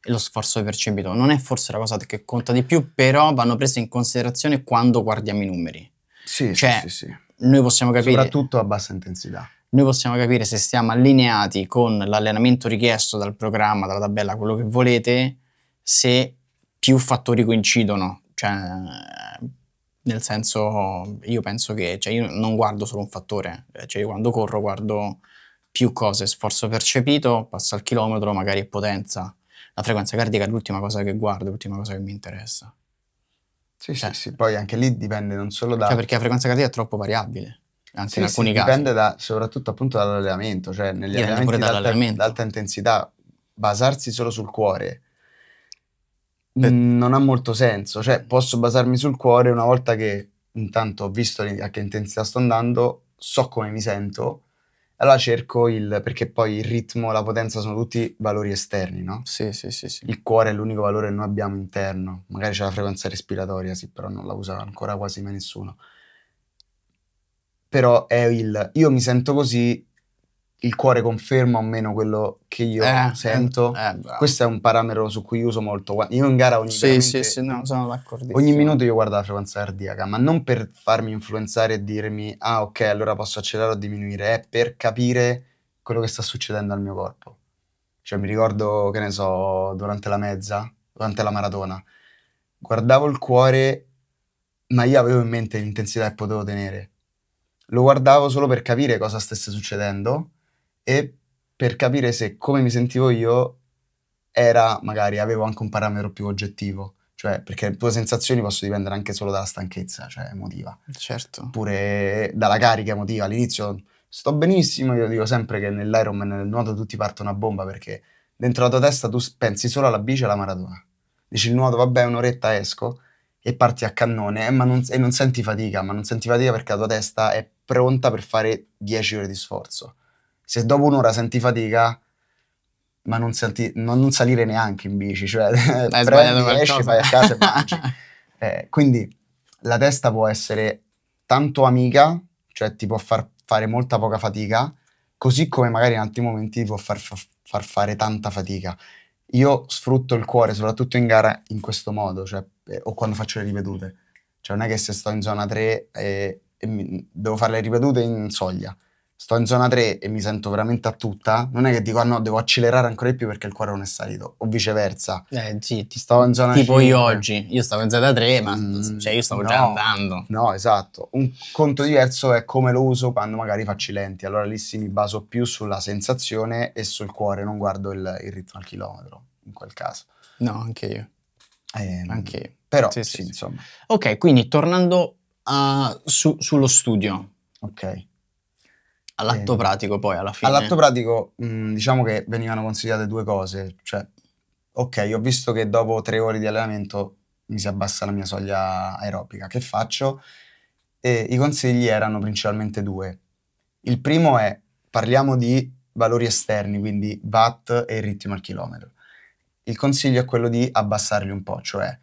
e lo sforzo percepito. Non è forse la cosa che conta di più, però vanno prese in considerazione quando guardiamo i numeri. Sì, cioè, sì, sì, sì. Noi possiamo capire... Soprattutto a bassa intensità noi possiamo capire se stiamo allineati con l'allenamento richiesto dal programma, dalla tabella, quello che volete, se più fattori coincidono. Cioè, nel senso, io penso che cioè io non guardo solo un fattore, eh, cioè io quando corro guardo più cose, sforzo percepito, passo al chilometro, magari potenza. La frequenza cardica è l'ultima cosa che guardo, l'ultima cosa che mi interessa. Sì, cioè, sì, sì, poi anche lì dipende non solo da... Cioè perché la frequenza cardiaca è troppo variabile anzi sì, in alcuni sì, casi. Dipende da, soprattutto appunto dall'allenamento, cioè negli dipende allenamenti alta intensità, basarsi solo sul cuore Beh. non ha molto senso, cioè posso basarmi sul cuore una volta che intanto ho visto a che intensità sto andando, so come mi sento, allora cerco il, perché poi il ritmo, la potenza sono tutti valori esterni, no? Sì, sì, sì. sì. Il cuore è l'unico valore che noi abbiamo interno, magari c'è la frequenza respiratoria, sì, però non la usa ancora quasi mai nessuno però è il io mi sento così, il cuore conferma o meno quello che io eh, eh sento. Eh, Questo è un parametro su cui uso molto. Io in gara ogni, sì, sì, sì, no, ogni minuto io guardo la frequenza cardiaca, ma non per farmi influenzare e dirmi ah ok, allora posso accelerare o diminuire, è per capire quello che sta succedendo al mio corpo. Cioè mi ricordo, che ne so, durante la mezza, durante la maratona, guardavo il cuore, ma io avevo in mente l'intensità che potevo tenere lo guardavo solo per capire cosa stesse succedendo e per capire se come mi sentivo io era magari avevo anche un parametro più oggettivo, cioè perché le tue sensazioni possono dipendere anche solo dalla stanchezza, cioè emotiva. Certo. Oppure dalla carica emotiva. All'inizio sto benissimo, io dico sempre che nell'Ironman e nel nuoto tutti partono a bomba perché dentro la tua testa tu pensi solo alla bici e alla maratona. Dici il nuoto, vabbè, un'oretta esco e parti a cannone eh, non, e non senti fatica, ma non senti fatica perché la tua testa è pronta per fare 10 ore di sforzo. Se dopo un'ora senti fatica, ma non, senti, non, non salire neanche in bici, cioè Hai prendi, esci, vai a casa e mangi. eh, quindi la testa può essere tanto amica, cioè ti può far fare molta poca fatica, così come magari in altri momenti ti può far, far fare tanta fatica. Io sfrutto il cuore, soprattutto in gara, in questo modo, cioè, eh, o quando faccio le ripetute. Cioè non è che se sto in zona 3 e e mi, devo fare le ripetute in soglia, sto in zona 3 e mi sento veramente a tutta, non è che dico ah no, devo accelerare ancora di più perché il cuore non è salito, o viceversa. Eh sì, ti stavo in zona Tipo 5. io oggi, io stavo in zona 3, ma mm, cioè io stavo no, già andando. No, esatto. Un conto diverso è come lo uso quando magari faccio i lenti, allora lì sì mi baso più sulla sensazione e sul cuore, non guardo il, il ritmo al chilometro, in quel caso. No, anche io. Eh, anche io. Però sì, sì, sì, insomma. Ok, quindi tornando a, su, sullo studio. Ok. All'atto eh. pratico poi alla fine. All'atto pratico mh, mm, diciamo che venivano consigliate due cose, cioè ok ho visto che dopo tre ore di allenamento mi si abbassa la mia soglia aerobica, che faccio? E i consigli erano principalmente due. Il primo è parliamo di valori esterni, quindi watt e ritmo al chilometro. Il consiglio è quello di abbassarli un po', cioè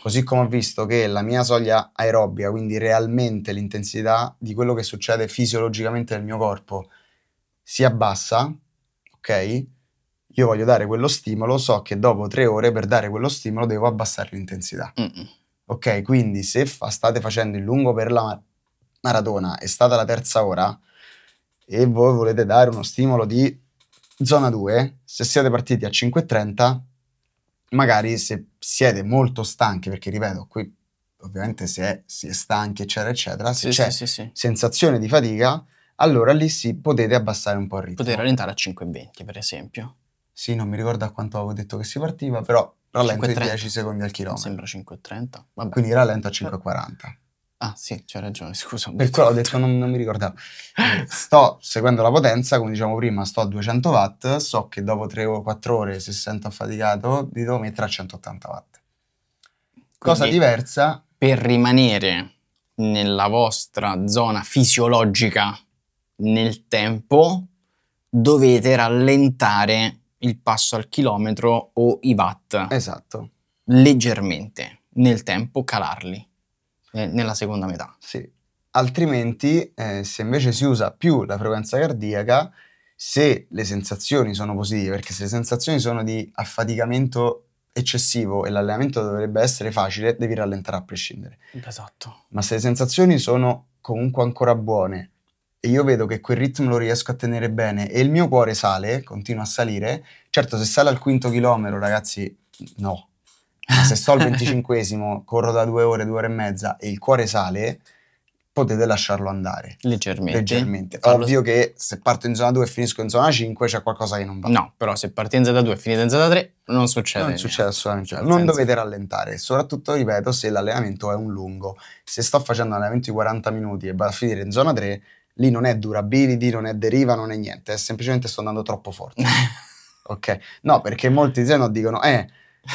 Così come ho visto che la mia soglia aerobica, quindi realmente l'intensità di quello che succede fisiologicamente nel mio corpo, si abbassa, ok? Io voglio dare quello stimolo, so che dopo tre ore per dare quello stimolo devo abbassare l'intensità. Mm-mm. Ok, quindi se fa, state facendo il lungo per la maratona, è stata la terza ora e voi volete dare uno stimolo di zona 2, se siete partiti a 5.30 magari se siete molto stanchi, perché ripeto, qui ovviamente se è, si è stanchi, eccetera, eccetera, se sì, c'è sì, sì, sensazione di fatica, allora lì sì, potete abbassare un po' il ritmo. Potete rallentare a 5,20 per esempio. Sì, non mi ricordo a quanto avevo detto che si partiva, però rallento 5, di 10 secondi al chilometro. sembra 5,30. Quindi rallento a 5,40. Ah sì, c'è ragione, scusa. Per quello ho detto, non, non mi ricordavo. sto seguendo la potenza, come diciamo prima, sto a 200 watt, so che dopo 3 o 4 ore, se sento affaticato, li devo mettere a 180 watt. Cosa Quindi, diversa... Per rimanere nella vostra zona fisiologica nel tempo, dovete rallentare il passo al chilometro o i watt. Esatto. Leggermente, nel tempo calarli eh, nella seconda metà. Sì. Altrimenti, eh, se invece si usa più la frequenza cardiaca, se le sensazioni sono positive, perché se le sensazioni sono di affaticamento eccessivo e l'allenamento dovrebbe essere facile, devi rallentare a prescindere. Esatto. Ma se le sensazioni sono comunque ancora buone e io vedo che quel ritmo lo riesco a tenere bene e il mio cuore sale, continua a salire, certo se sale al quinto chilometro ragazzi no, ma cioè, se sto al venticinquesimo, corro da due ore, due ore e mezza e il cuore sale, potete lasciarlo andare. Leggermente. Leggermente. Farlo... Ovvio che se parto in zona 2 e finisco in zona 5 c'è qualcosa che non va. No, però se partite in zona 2 e finite in zona 3 non succede. Non niente. succede assolutamente Non senso. dovete rallentare, soprattutto, ripeto, se l'allenamento è un lungo. Se sto facendo un allenamento di 40 minuti e vado a finire in zona 3, lì non è durability, non è deriva, non è niente, è semplicemente sto andando troppo forte. ok? No, perché molti se no dicono, eh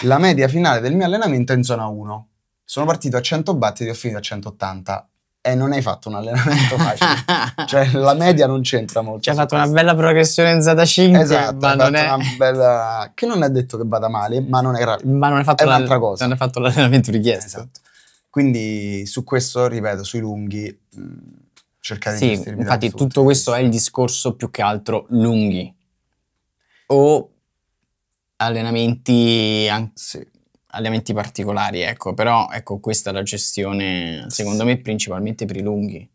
la media finale del mio allenamento è in zona 1. Sono partito a 100 battiti e ho finito a 180 e non hai fatto un allenamento facile. cioè la media non c'entra molto. Ci hai fatto questo. una bella progressione in zona 5, esatto, ma non è bella... che non è detto che vada male, ma non era ma non hai fatto è un'altra cosa. Non hai fatto l'allenamento richiesto. Esatto. Quindi su questo, ripeto, sui lunghi cercare sì, di Sì, infatti tutto questo è il discorso più che altro lunghi. O allenamenti, sì. allenamenti particolari, ecco, però ecco, questa è la gestione, secondo me, principalmente per i lunghi.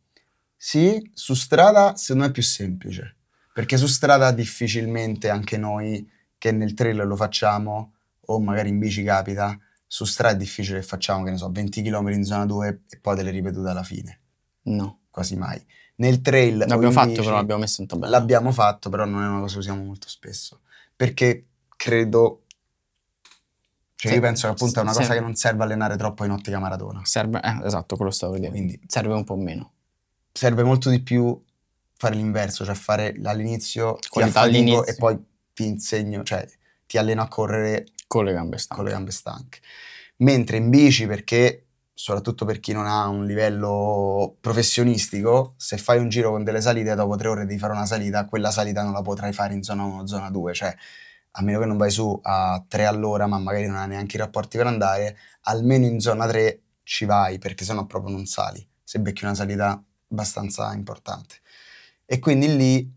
Sì, su strada secondo me è più semplice, perché su strada difficilmente anche noi che nel trail lo facciamo o magari in bici capita, su strada è difficile che facciamo, che ne so, 20 km in zona 2 e poi delle ripetute alla fine. No. Quasi mai. Nel trail... L'abbiamo fatto bici, però, l'abbiamo messo in tabella. L'abbiamo fatto però non è una cosa che usiamo molto spesso, perché credo cioè io penso che appunto è una cosa che non serve allenare troppo in ottica maratona. Serve, eh, esatto, quello stavo per dire. Quindi serve un po' meno. Serve molto di più fare l'inverso, cioè fare all'inizio Qualità ti all'inizio. e poi ti insegno, cioè ti alleno a correre con le gambe stanche. Con le gambe stanche. Mentre in bici, perché soprattutto per chi non ha un livello professionistico, se fai un giro con delle salite, dopo tre ore devi fare una salita, quella salita non la potrai fare in zona 1 o zona 2, cioè a meno che non vai su a 3 all'ora, ma magari non hai neanche i rapporti per andare, almeno in zona 3 ci vai, perché sennò proprio non sali, se becchi una salita abbastanza importante. E quindi lì,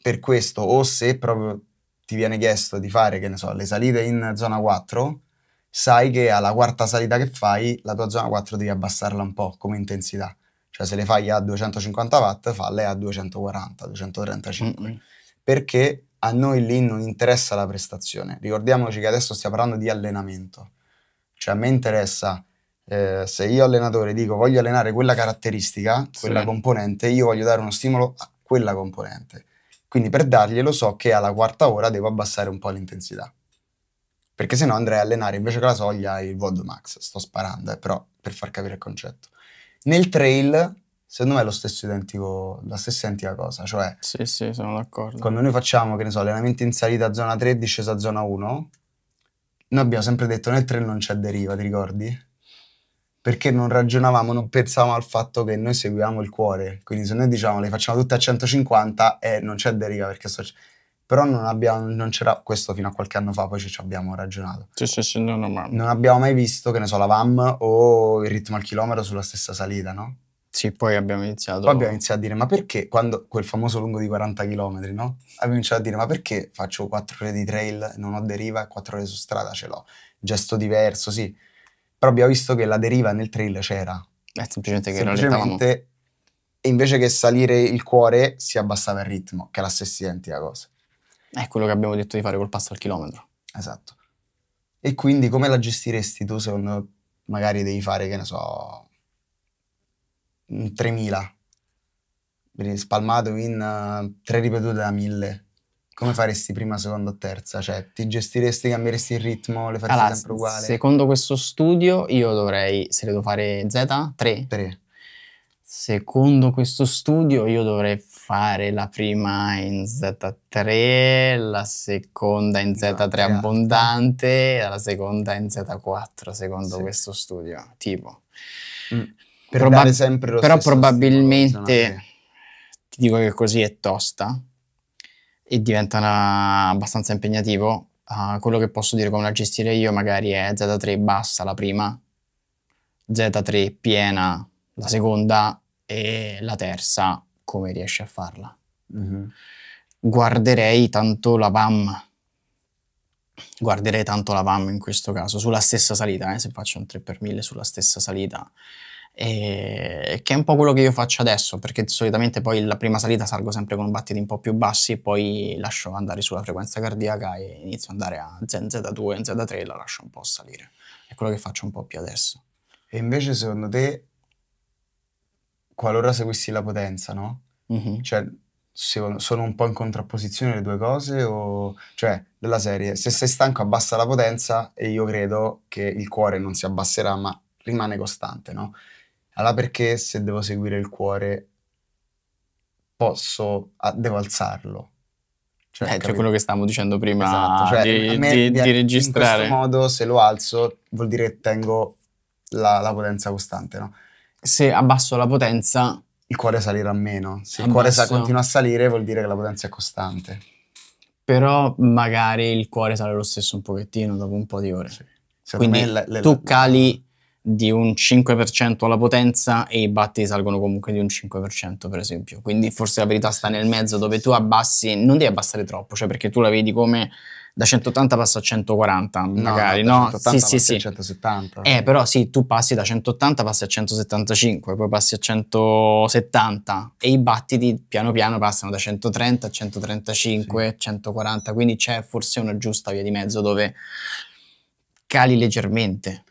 per questo, o se proprio ti viene chiesto di fare, che ne so, le salite in zona 4, sai che alla quarta salita che fai, la tua zona 4 devi abbassarla un po' come intensità. Cioè se le fai a 250 watt, falle a 240, 235. Mm-hmm. Perché a noi lì non interessa la prestazione. Ricordiamoci che adesso stiamo parlando di allenamento. Cioè a me interessa eh, se io allenatore dico voglio allenare quella caratteristica, quella sì. componente, io voglio dare uno stimolo a quella componente. Quindi per darglielo so che alla quarta ora devo abbassare un po' l'intensità. Perché sennò andrei a allenare invece che la soglia il VOD max. Sto sparando, eh, però per far capire il concetto. Nel trail secondo me è lo stesso identico, la stessa identica cosa. Cioè, sì, sì, sono d'accordo. Quando noi facciamo, che ne so, allenamenti in salita a zona 3, e discesa a zona 1, noi abbiamo sempre detto nel 3 non c'è deriva, ti ricordi? Perché non ragionavamo, non pensavamo al fatto che noi seguiamo il cuore. Quindi se noi diciamo le facciamo tutte a 150, eh, non c'è deriva perché sto... Però non, abbiamo, non c'era questo fino a qualche anno fa, poi ci abbiamo ragionato. Sì, sì, sì, no, Non abbiamo mai visto, che ne so, la VAM o il ritmo al chilometro sulla stessa salita, no? Sì, poi abbiamo iniziato. Poi abbiamo iniziato a dire: ma perché quando quel famoso lungo di 40 km, no? Abbiamo iniziato a dire: ma perché faccio 4 ore di trail, non ho deriva e 4 ore su strada ce l'ho? Gesto diverso, sì. Però abbiamo visto che la deriva nel trail c'era. È eh, semplicemente che semplicemente, E invece che salire il cuore, si abbassava il ritmo, che è la stessa identica cosa. È quello che abbiamo detto di fare col passo al chilometro. Esatto. E quindi come la gestiresti tu secondo magari devi fare, che ne so, 3.000 spalmato in uh, tre ripetute da 1.000 come ah. faresti prima, seconda o terza? Cioè, ti gestiresti, cambieresti il ritmo, le faresti allora, sempre uguali? Secondo questo studio, io dovrei, se le devo fare Z, 3. 3. Secondo questo studio, io dovrei fare la prima in Z3, la seconda in Z3 abbondante, e la seconda in Z4, secondo sì. questo studio. Tipo. Mm per Probab- dare sempre lo Però probabilmente ti dico che così è tosta e diventa una, abbastanza impegnativo. Uh, quello che posso dire come la gestire io magari è Z3 bassa la prima, Z3 piena la seconda e la terza come riesci a farla. Mm-hmm. Guarderei tanto la VAM. Guarderei tanto la VAM in questo caso, sulla stessa salita, eh, se faccio un 3 x 1000 sulla stessa salita e eh, che è un po' quello che io faccio adesso, perché solitamente poi la prima salita salgo sempre con battiti un po' più bassi, e poi lascio andare sulla frequenza cardiaca e inizio ad andare a Z2, Z3 e la lascio un po' salire. È quello che faccio un po' più adesso. E invece secondo te, qualora seguissi la potenza, no? Mm-hmm. Cioè, sono un po' in contrapposizione le due cose o... Cioè, della serie, se sei stanco abbassa la potenza e io credo che il cuore non si abbasserà ma rimane costante, no? Allora perché se devo seguire il cuore posso, ah, devo alzarlo. Cioè, eh, cioè quello che stavamo dicendo prima ah, esatto, cioè, di, me, di, di, di, registrare. In questo modo se lo alzo vuol dire che tengo la, la potenza costante, no? Se abbasso la potenza... Il cuore salirà meno. Se abbasso. il cuore sa, continua a salire vuol dire che la potenza è costante. Però magari il cuore sale lo stesso un pochettino dopo un po' di ore. Sì. Quindi le, le, tu cali di un 5% alla potenza e i batti salgono comunque di un 5% per esempio. Quindi forse la verità sta nel mezzo dove tu abbassi, non devi abbassare troppo, cioè perché tu la vedi come da 180 passa a 140 no, magari, no? Da 180 no? sì, sì, sì. 170. Eh, però sì, tu passi da 180 passi a 175, poi passi a 170 e i battiti piano piano passano da 130 a 135, sì. 140, quindi c'è forse una giusta via di mezzo dove cali leggermente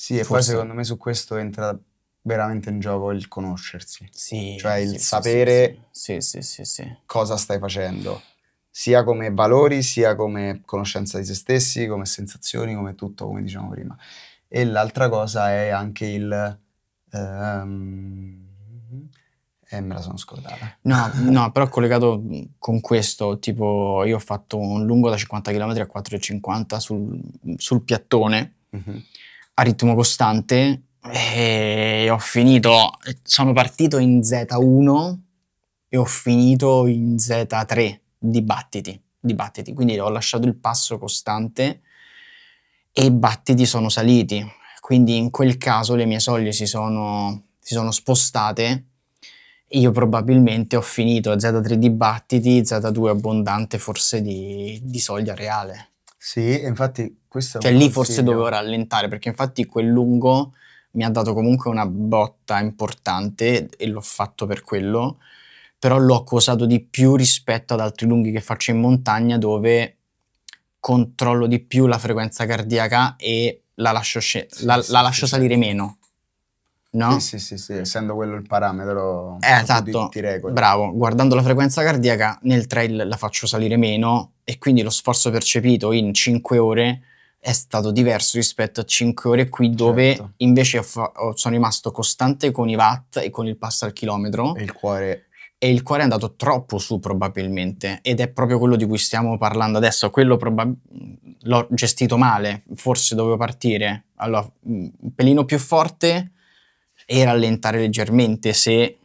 sì, e Forse. poi secondo me su questo entra veramente in gioco il conoscersi. Sì. Cioè il sì, sapere sì, sì, cosa stai facendo, sia come valori, sia come conoscenza di se stessi, come sensazioni, come tutto, come diciamo prima. E l'altra cosa è anche il... Um, eh, me la sono scordata. No, no, però collegato con questo, tipo io ho fatto un lungo da 50 km a 4,50 sul, sul piattone. Mm-hmm a ritmo costante e ho finito, sono partito in Z1 e ho finito in Z3, dibattiti, dibattiti, quindi ho lasciato il passo costante e i battiti sono saliti, quindi in quel caso le mie soglie si sono, si sono spostate io probabilmente ho finito a Z3 dibattiti, Z2 abbondante forse di, di soglia reale. Sì, infatti questo Cioè lì forse dovevo rallentare, perché infatti quel lungo mi ha dato comunque una botta importante e l'ho fatto per quello, però l'ho accosato di più rispetto ad altri lunghi che faccio in montagna dove controllo di più la frequenza cardiaca e la lascio, sc- sì, la, sì, la lascio sì. salire meno. No? Sì, sì, sì, sì, essendo quello il parametro eh, esatto. ti, regoli. Bravo, guardando la frequenza cardiaca nel trail la faccio salire meno e quindi lo sforzo percepito in 5 ore è stato diverso rispetto a 5 ore qui dove certo. invece sono rimasto costante con i watt e con il passo al chilometro. E il cuore e il cuore è andato troppo su probabilmente ed è proprio quello di cui stiamo parlando adesso, quello l'ho gestito male, forse dovevo partire allora, un pelino più forte e rallentare leggermente se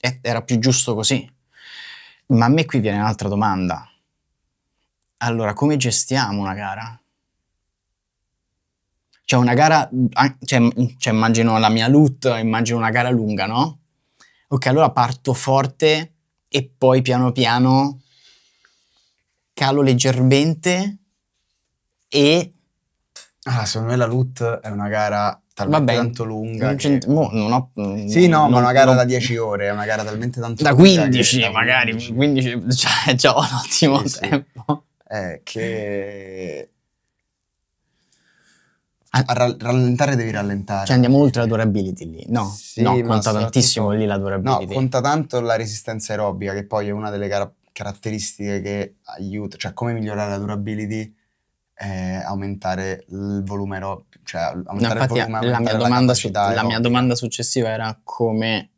era più giusto così. Ma a me qui viene un'altra domanda. Allora, come gestiamo una gara? Cioè una gara, cioè, cioè immagino la mia loot, immagino una gara lunga, no? Ok, allora parto forte e poi piano piano calo leggermente e... Ah, secondo me la loot è una gara talmente tanto lunga. che... mo, boh, non ho, sì, no, non, ma una gara non... da 10 ore, è una gara talmente tanto da lunga. 15, che... magari, 15, cioè già un ottimo sì, tempo. Sì. Eh, che... Ah. A rallentare devi rallentare. Cioè andiamo oltre la durability lì, no? Sì, no conta tantissimo lì la durability. No, conta tanto la resistenza aerobica, che poi è una delle car- caratteristiche che aiuta, cioè come migliorare la durability eh, aumentare il volume aerobico, cioè aumentare no, infatti, il volume, la mia, domanda, su- la mia domanda successiva era come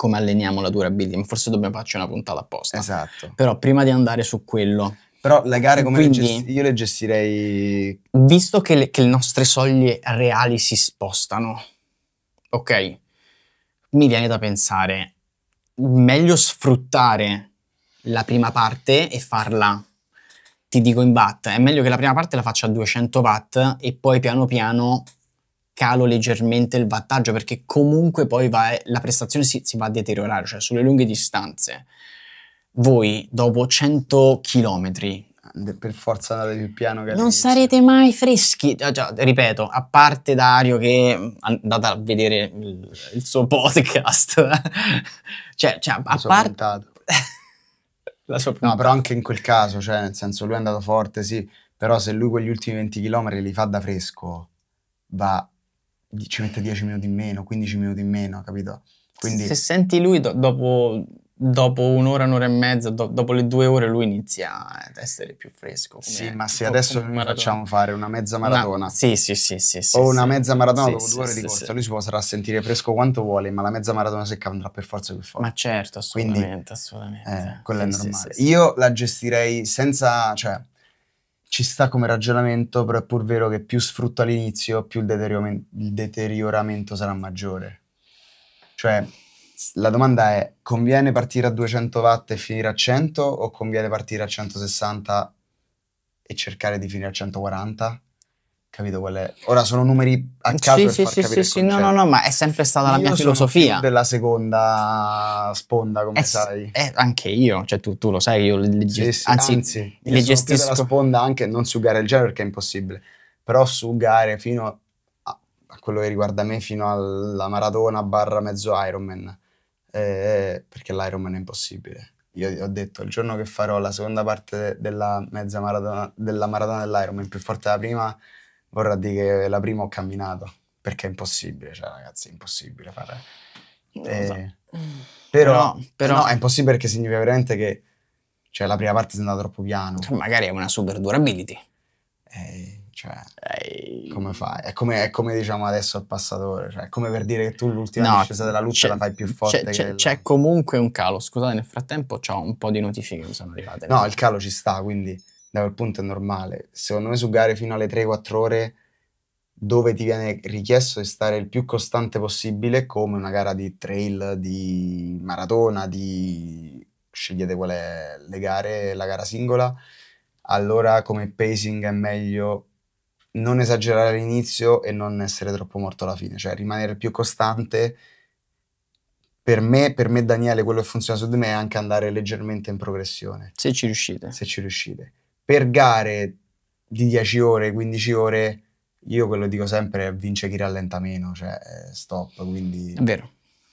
come alleniamo la durability, ma forse dobbiamo farci una puntata apposta. Esatto. Però prima di andare su quello. Però le gare come quindi, le gesti- io le gestirei. Visto che le, che le, nostre soglie reali si spostano, ok, mi viene da pensare, meglio sfruttare la prima parte e farla ti dico in watt, è meglio che la prima parte la faccia a 200 watt e poi piano piano calo leggermente il wattaggio perché comunque poi va, la prestazione si, si va a deteriorare, cioè sulle lunghe distanze. Voi dopo 100 km per forza andate più piano che non sarete mai freschi ah, già, ripeto a parte Dario che è andate a vedere il, il suo podcast cioè, cioè a parte la sua punta. No, però anche in quel caso, cioè, nel senso, lui è andato forte, sì, però se lui quegli ultimi 20 km li fa da fresco, va, ci mette 10 minuti in meno, 15 minuti in meno, capito? Quindi... Se senti lui do dopo dopo un'ora, un'ora e mezza, do, dopo le due ore lui inizia ad essere più fresco. Sì, ma se adesso noi facciamo fare una mezza maratona. Una, sì, sì, sì, sì, sì, O una sì, mezza maratona sì, dopo due ore di corsa, lui si potrà sentire fresco quanto vuole, ma la mezza maratona secca andrà per forza più forte. Ma certo, assolutamente, Quindi, assolutamente. Eh, quello è normale. Io la gestirei senza... Cioè, ci sta come ragionamento, però è pur vero che più sfrutto all'inizio, più il deterioramento, il deterioramento sarà maggiore. Cioè, la domanda è, conviene partire a 200 watt e finire a 100 o conviene partire a 160 e cercare di finire a 140? Capito qual è? Ora sono numeri a caso sì, sì, sì, sì, no, no, no, ma è sempre stata la mia filosofia. Più della seconda sponda, come eh, sai. Eh, anche io, cioè tu, lo sai, io le gestisco. anzi, anzi, le gestisco. della sponda anche non sugare il genere perché è impossibile, però sugare fino a, quello che riguarda me, fino alla maratona barra mezzo Ironman eh, eh, perché l'Ironman è impossibile. Io ho detto, il giorno che farò la seconda parte della mezza maratona, della maratona dell'Ironman più forte della prima, vorrà dire che la prima ho camminato, perché è impossibile, cioè ragazzi, è impossibile fare... Eh, so. Mm. però, però, eh, però... No, è impossibile perché significa veramente che cioè, la prima parte è andata troppo piano. Cioè, magari è una super durability. Eh, cioè, come fai? È come, è come, diciamo adesso al passatore, cioè, è come per dire che tu l'ultima no, discesa della luce la fai più forte. C'è, c'è, c'è, comunque un calo. Scusate, nel frattempo ho un po' di notifiche che mi sono arrivate. No, il calo ci sta, quindi da quel punto è normale. Secondo me su gare fino alle 3-4 ore dove ti viene richiesto di stare il più costante possibile come una gara di trail, di maratona, di scegliete qual è le gare, la gara singola, allora come pacing è meglio non esagerare all'inizio e non essere troppo morto alla fine, cioè rimanere più costante. Per me, per me Daniele, quello che funziona su di me è anche andare leggermente in progressione. Se ci riuscite. Se ci riuscite. Per gare di 10 ore, 15 ore, io quello dico sempre, vince chi rallenta meno, cioè eh, stop, quindi... È vero.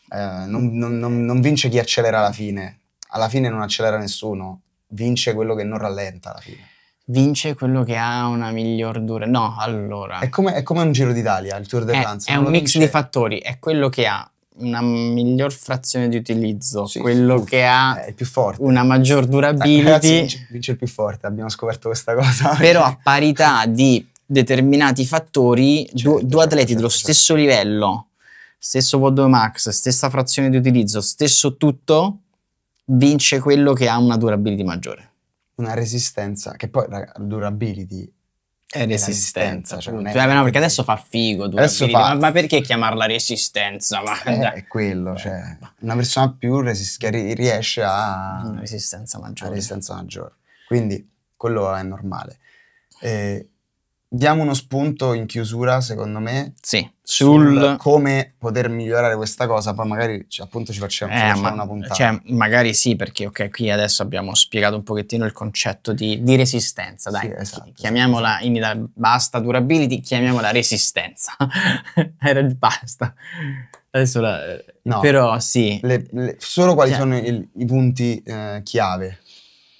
Eh, non, non, non, non vince chi accelera alla fine, alla fine non accelera nessuno, vince quello che non rallenta alla fine vince quello che ha una miglior durata. No, allora. È come, è come, un Giro d'Italia, il Tour de France. È, è un mix vince... di fattori, è quello che ha una miglior frazione di utilizzo, sì, quello sì, che ha è più forte. una maggior durability. Ragazzi, vince, vince, il più forte, abbiamo scoperto questa cosa. Però a parità di determinati fattori, certo, due, atleti certo, dello certo. stesso livello, stesso VO2 max, stessa frazione di utilizzo, stesso tutto, vince quello che ha una durability maggiore una resistenza che poi la durability è resistenza, resistenza cioè, non è... cioè, no, perché adesso fa figo adesso fa... Ma, ma, perché chiamarla resistenza ma... è, eh, è quello cioè, eh, una persona più resist- che riesce a una resistenza maggiore a resistenza maggiore quindi quello è normale e eh, diamo uno spunto in chiusura, secondo me, sì. sul, sul... come poter migliorare questa cosa, poi magari cioè, appunto ci facciamo, eh, ma, una puntata. Cioè, magari sì, perché ok, qui adesso abbiamo spiegato un pochettino il concetto di, di resistenza, dai, sì, esatto, esatto chiamiamola esatto. in Italia, basta durability, chiamiamola resistenza. Era il basta. Adesso la, no, però sì. Le, le, solo quali cioè, sono il, i punti eh, chiave?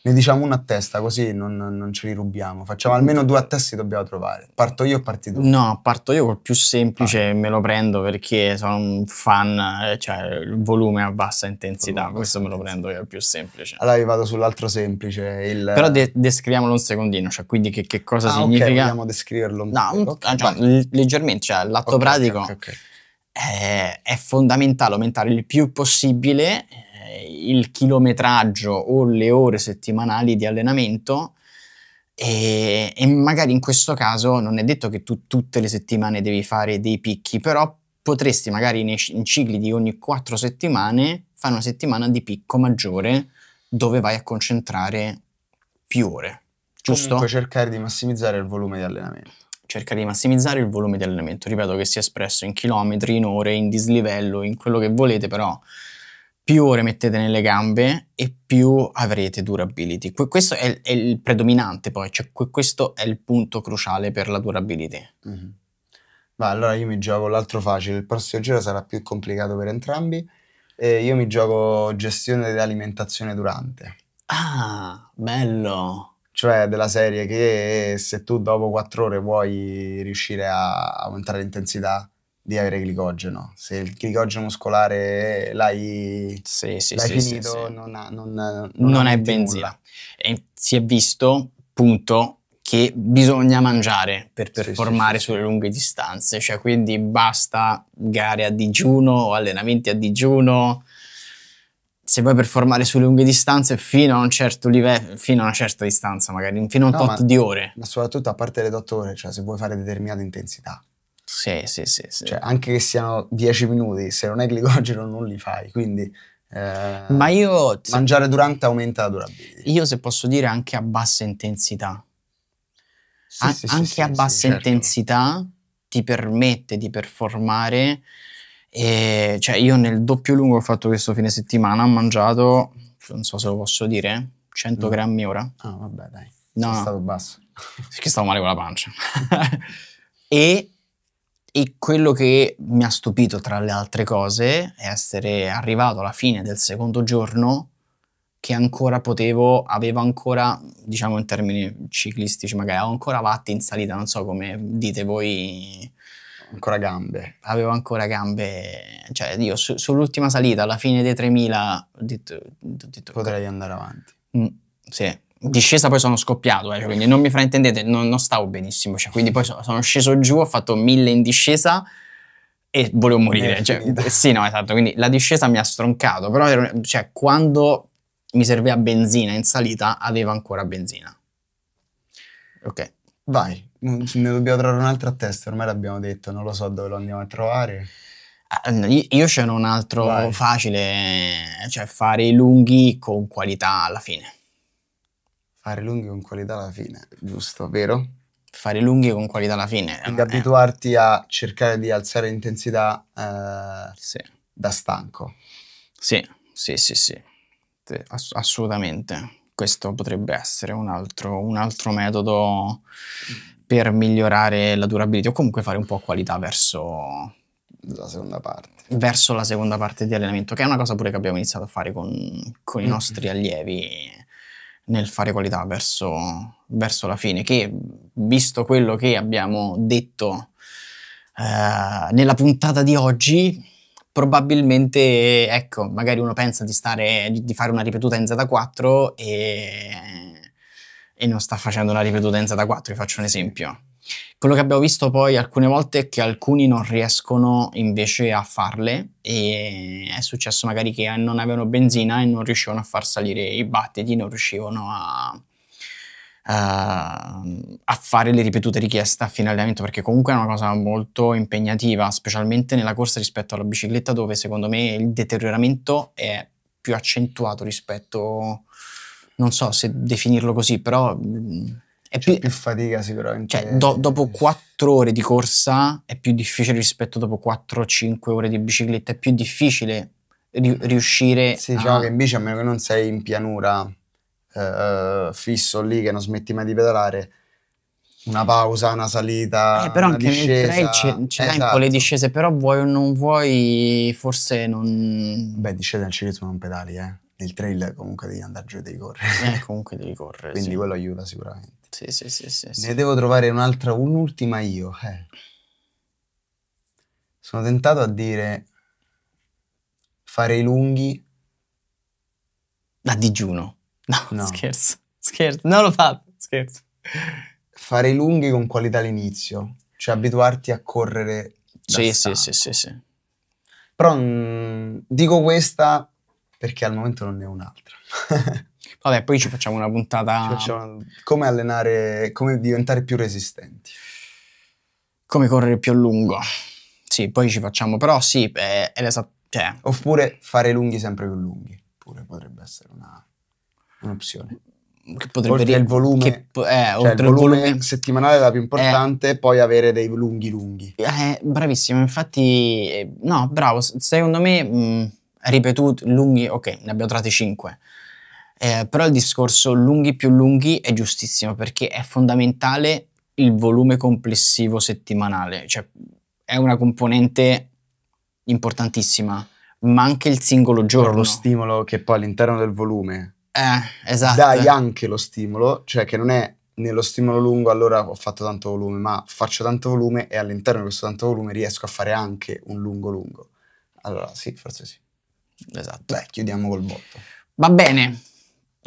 Ne diciamo una a testa, così non, non ce li rubiamo. Facciamo almeno due a testa e dobbiamo trovare. Parto io o parti tu? No, parto io col più semplice, ah. me lo prendo perché sono un fan, cioè il volume a bassa intensità. Volume Questo me lo prendo io, è il più semplice. Allora io vado sull'altro semplice. Il... Però de- descriviamolo un secondino, cioè quindi che, che cosa ah, significa? Ok, vogliamo descriverlo un no, po'. Okay, ah, cioè, leggermente, cioè l'atto okay, pratico okay, è, è fondamentale aumentare il più possibile eh, il chilometraggio o le ore settimanali di allenamento e, e, magari in questo caso non è detto che tu tutte le settimane devi fare dei picchi, però potresti magari in, in cicli di ogni quattro settimane fare una settimana di picco maggiore dove vai a concentrare più ore, giusto? Comunque cercare di massimizzare il volume di allenamento. Cercare di massimizzare il volume di allenamento, ripeto che sia espresso in chilometri, in ore, in dislivello, in quello che volete, però più ore mettete nelle gambe e più avrete durability. Questo è, è il predominante poi, cioè questo è il punto cruciale per la durability. Mm-hmm. Ma allora io mi gioco l'altro facile, il prossimo giro sarà più complicato per entrambi. E io mi gioco gestione dell'alimentazione durante. Ah, bello! Cioè della serie che se tu dopo quattro ore vuoi riuscire a aumentare l'intensità di avere glicogeno. Se il glicogeno muscolare l'hai, sì, sì, l'hai sì, finito, non, ha, non, non, non è benzina. E si è visto, punto, che bisogna mangiare per performare sulle lunghe distanze, cioè quindi basta gare a digiuno o allenamenti a digiuno. Se vuoi performare sulle lunghe distanze fino a un certo livello, fino a una certa distanza, magari fino a un no, tot ma, di ore. Ma soprattutto a parte le 8 ore, cioè se vuoi fare determinate intensità sì, sì, sì, sì. Cioè, anche che siano 10 minuti, se non è glicogeno non li fai, quindi... Eh, Ma io... Mangiare durante aumenta la durabilità. Io se posso dire anche a bassa intensità. Sì, a- sì, anche a bassa certo. intensità certo. ti permette di performare. E, cioè, io nel doppio lungo ho fatto questo fine settimana, ho mangiato, non so se lo posso dire, 100 mm. grammi ora. Ah, vabbè, dai. No. È stato basso. Perché stavo male con la pancia. e e quello che mi ha stupito, tra le altre cose, è essere arrivato alla fine del secondo giorno che ancora potevo, avevo ancora, diciamo in termini ciclistici magari, avevo ancora vatti in salita, non so come dite voi. Ancora gambe. Avevo ancora gambe, cioè io su, sull'ultima salita, alla fine dei 3000, ho detto, ho detto, potrei andare avanti. Mm, sì, discesa poi sono scoppiato, eh, cioè, quindi non mi fraintendete, non, non stavo benissimo, cioè, quindi poi so, sono sceso giù, ho fatto mille in discesa e volevo morire, eh, cioè, sì no esatto, quindi la discesa mi ha stroncato, però ero, cioè, quando mi serviva benzina in salita avevo ancora benzina. Ok. Vai, mm, ne dobbiamo trovare un'altra a testa, ormai l'abbiamo detto, non lo so dove lo andiamo a trovare. Ah, io c'ero un altro Vai. facile, cioè fare i lunghi con qualità alla fine. Fare lunghi con qualità alla fine, giusto, vero? Fare lunghi con qualità alla fine. Quindi eh, abituarti a cercare di alzare l'intensità eh, sì. da stanco. Sì, sì, sì, sì. Ass- assolutamente. Questo potrebbe essere un altro, un altro metodo per migliorare la durabilità o comunque fare un po' qualità verso la seconda parte. Verso la seconda parte di allenamento, che è una cosa pure che abbiamo iniziato a fare con, con mm-hmm. i mm. nostri allievi nel fare qualità verso, verso la fine, che visto quello che abbiamo detto eh, nella puntata di oggi, probabilmente, ecco, magari uno pensa di, stare, di fare una ripetuta in Z4 e, e non sta facendo una ripetuta in Z4, vi faccio un esempio. Quello che abbiamo visto poi alcune volte è che alcuni non riescono invece a farle e è successo magari che non avevano benzina e non riuscivano a far salire i battiti, non riuscivano a, Uh, a fare le ripetute richieste a fine allenamento perché comunque è una cosa molto impegnativa specialmente nella corsa rispetto alla bicicletta dove secondo me il deterioramento è più accentuato rispetto non so se definirlo così però mh, mm, è più, più, fatica sicuramente. Cioè, do, eh, dopo 4 ore di corsa è più difficile rispetto dopo 4-5 ore di bicicletta, è più difficile ri- riuscire Sì, diciamo che in bici a meno che non sei in pianura eh, eh, fisso lì che non smetti mai di pedalare una pausa, una salita. Eh, però anche discesa. nel trail c'è ce esatto. un le discese, però vuoi o non vuoi, forse non. Beh, discese nel ciclismo non pedali, eh. Nel trail comunque devi andare giù e devi correre. Eh, comunque devi correre. Quindi sì. quello aiuta sicuramente. Sì, sì, sì, sì, sì. Ne devo trovare un'altra, un'ultima io. Eh. Sono tentato a dire fare i lunghi. A digiuno. No, no. scherzo, scherzo. Non lo fate, scherzo. Fare i lunghi con qualità all'inizio, cioè abituarti a correre. Sì, sì, sì, sì, sì. Però mh, mm, dico questa perché al momento non ne ho un'altra. Vabbè, poi ci facciamo una puntata. Facciamo... Come allenare, come diventare più resistenti. Come correre più a lungo. Sì, poi ci facciamo, però sì, è, l'esatto. Cioè... Oppure fare lunghi sempre più lunghi. Pure potrebbe essere una, un'opzione che potrebbe oltre il volume, che, eh, cioè il volume, volume settimanale è la più eh. importante, eh, poi avere dei lunghi lunghi. Eh, bravissimo, infatti, eh, no, bravo, secondo me mh, mm, ripetuto lunghi, ok, ne abbiamo tratti 5. Eh, però il discorso lunghi più lunghi è giustissimo perché è fondamentale il volume complessivo settimanale, cioè è una componente importantissima, ma anche il singolo giorno. Per lo stimolo che poi all'interno del volume eh, esatto. dai anche lo stimolo, cioè che non è nello stimolo lungo allora ho fatto tanto volume, ma faccio tanto volume e all'interno di questo tanto volume riesco a fare anche un lungo lungo. Allora sì, forse sì. Esatto. Beh, chiudiamo col botto. Va bene,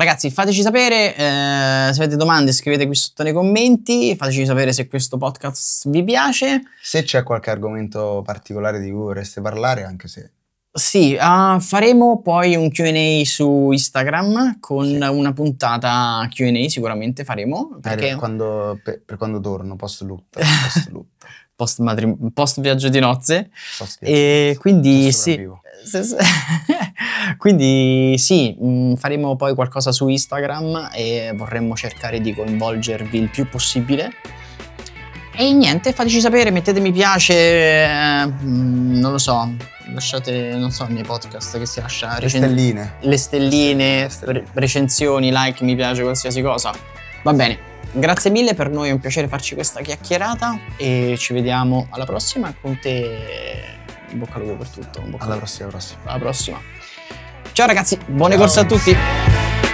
Ragazzi, fateci sapere eh, se avete domande, scrivete qui sotto nei commenti, fateci sapere se questo podcast vi piace. Se c'è qualche argomento particolare di cui vorreste parlare, anche se... Sì, uh, faremo poi un QA su Instagram con sì. una puntata QA sicuramente faremo. Eh, perché... Per, quando, per, per quando torno, post lutta. post, matrim- post viaggio di nozze. Post viaggio. E quindi sì. quindi mm, sì, faremo poi qualcosa su Instagram e vorremmo cercare di coinvolgervi il più possibile. E niente, fateci sapere, mettete mi piace, eh, mm, non lo so, lasciate, non so, nei podcast che si lascia... Le recen- stelline. Le stelline, le stelline. Re- recensioni, like, mi piace, qualsiasi cosa. Va bene. Grazie mille, per noi è un piacere farci questa chiacchierata e ci vediamo alla prossima con te. In bocca al lupo per tutto. alla prossima, prossima. Alla prossima. Ciao ragazzi, buone Ciao. corse a tutti.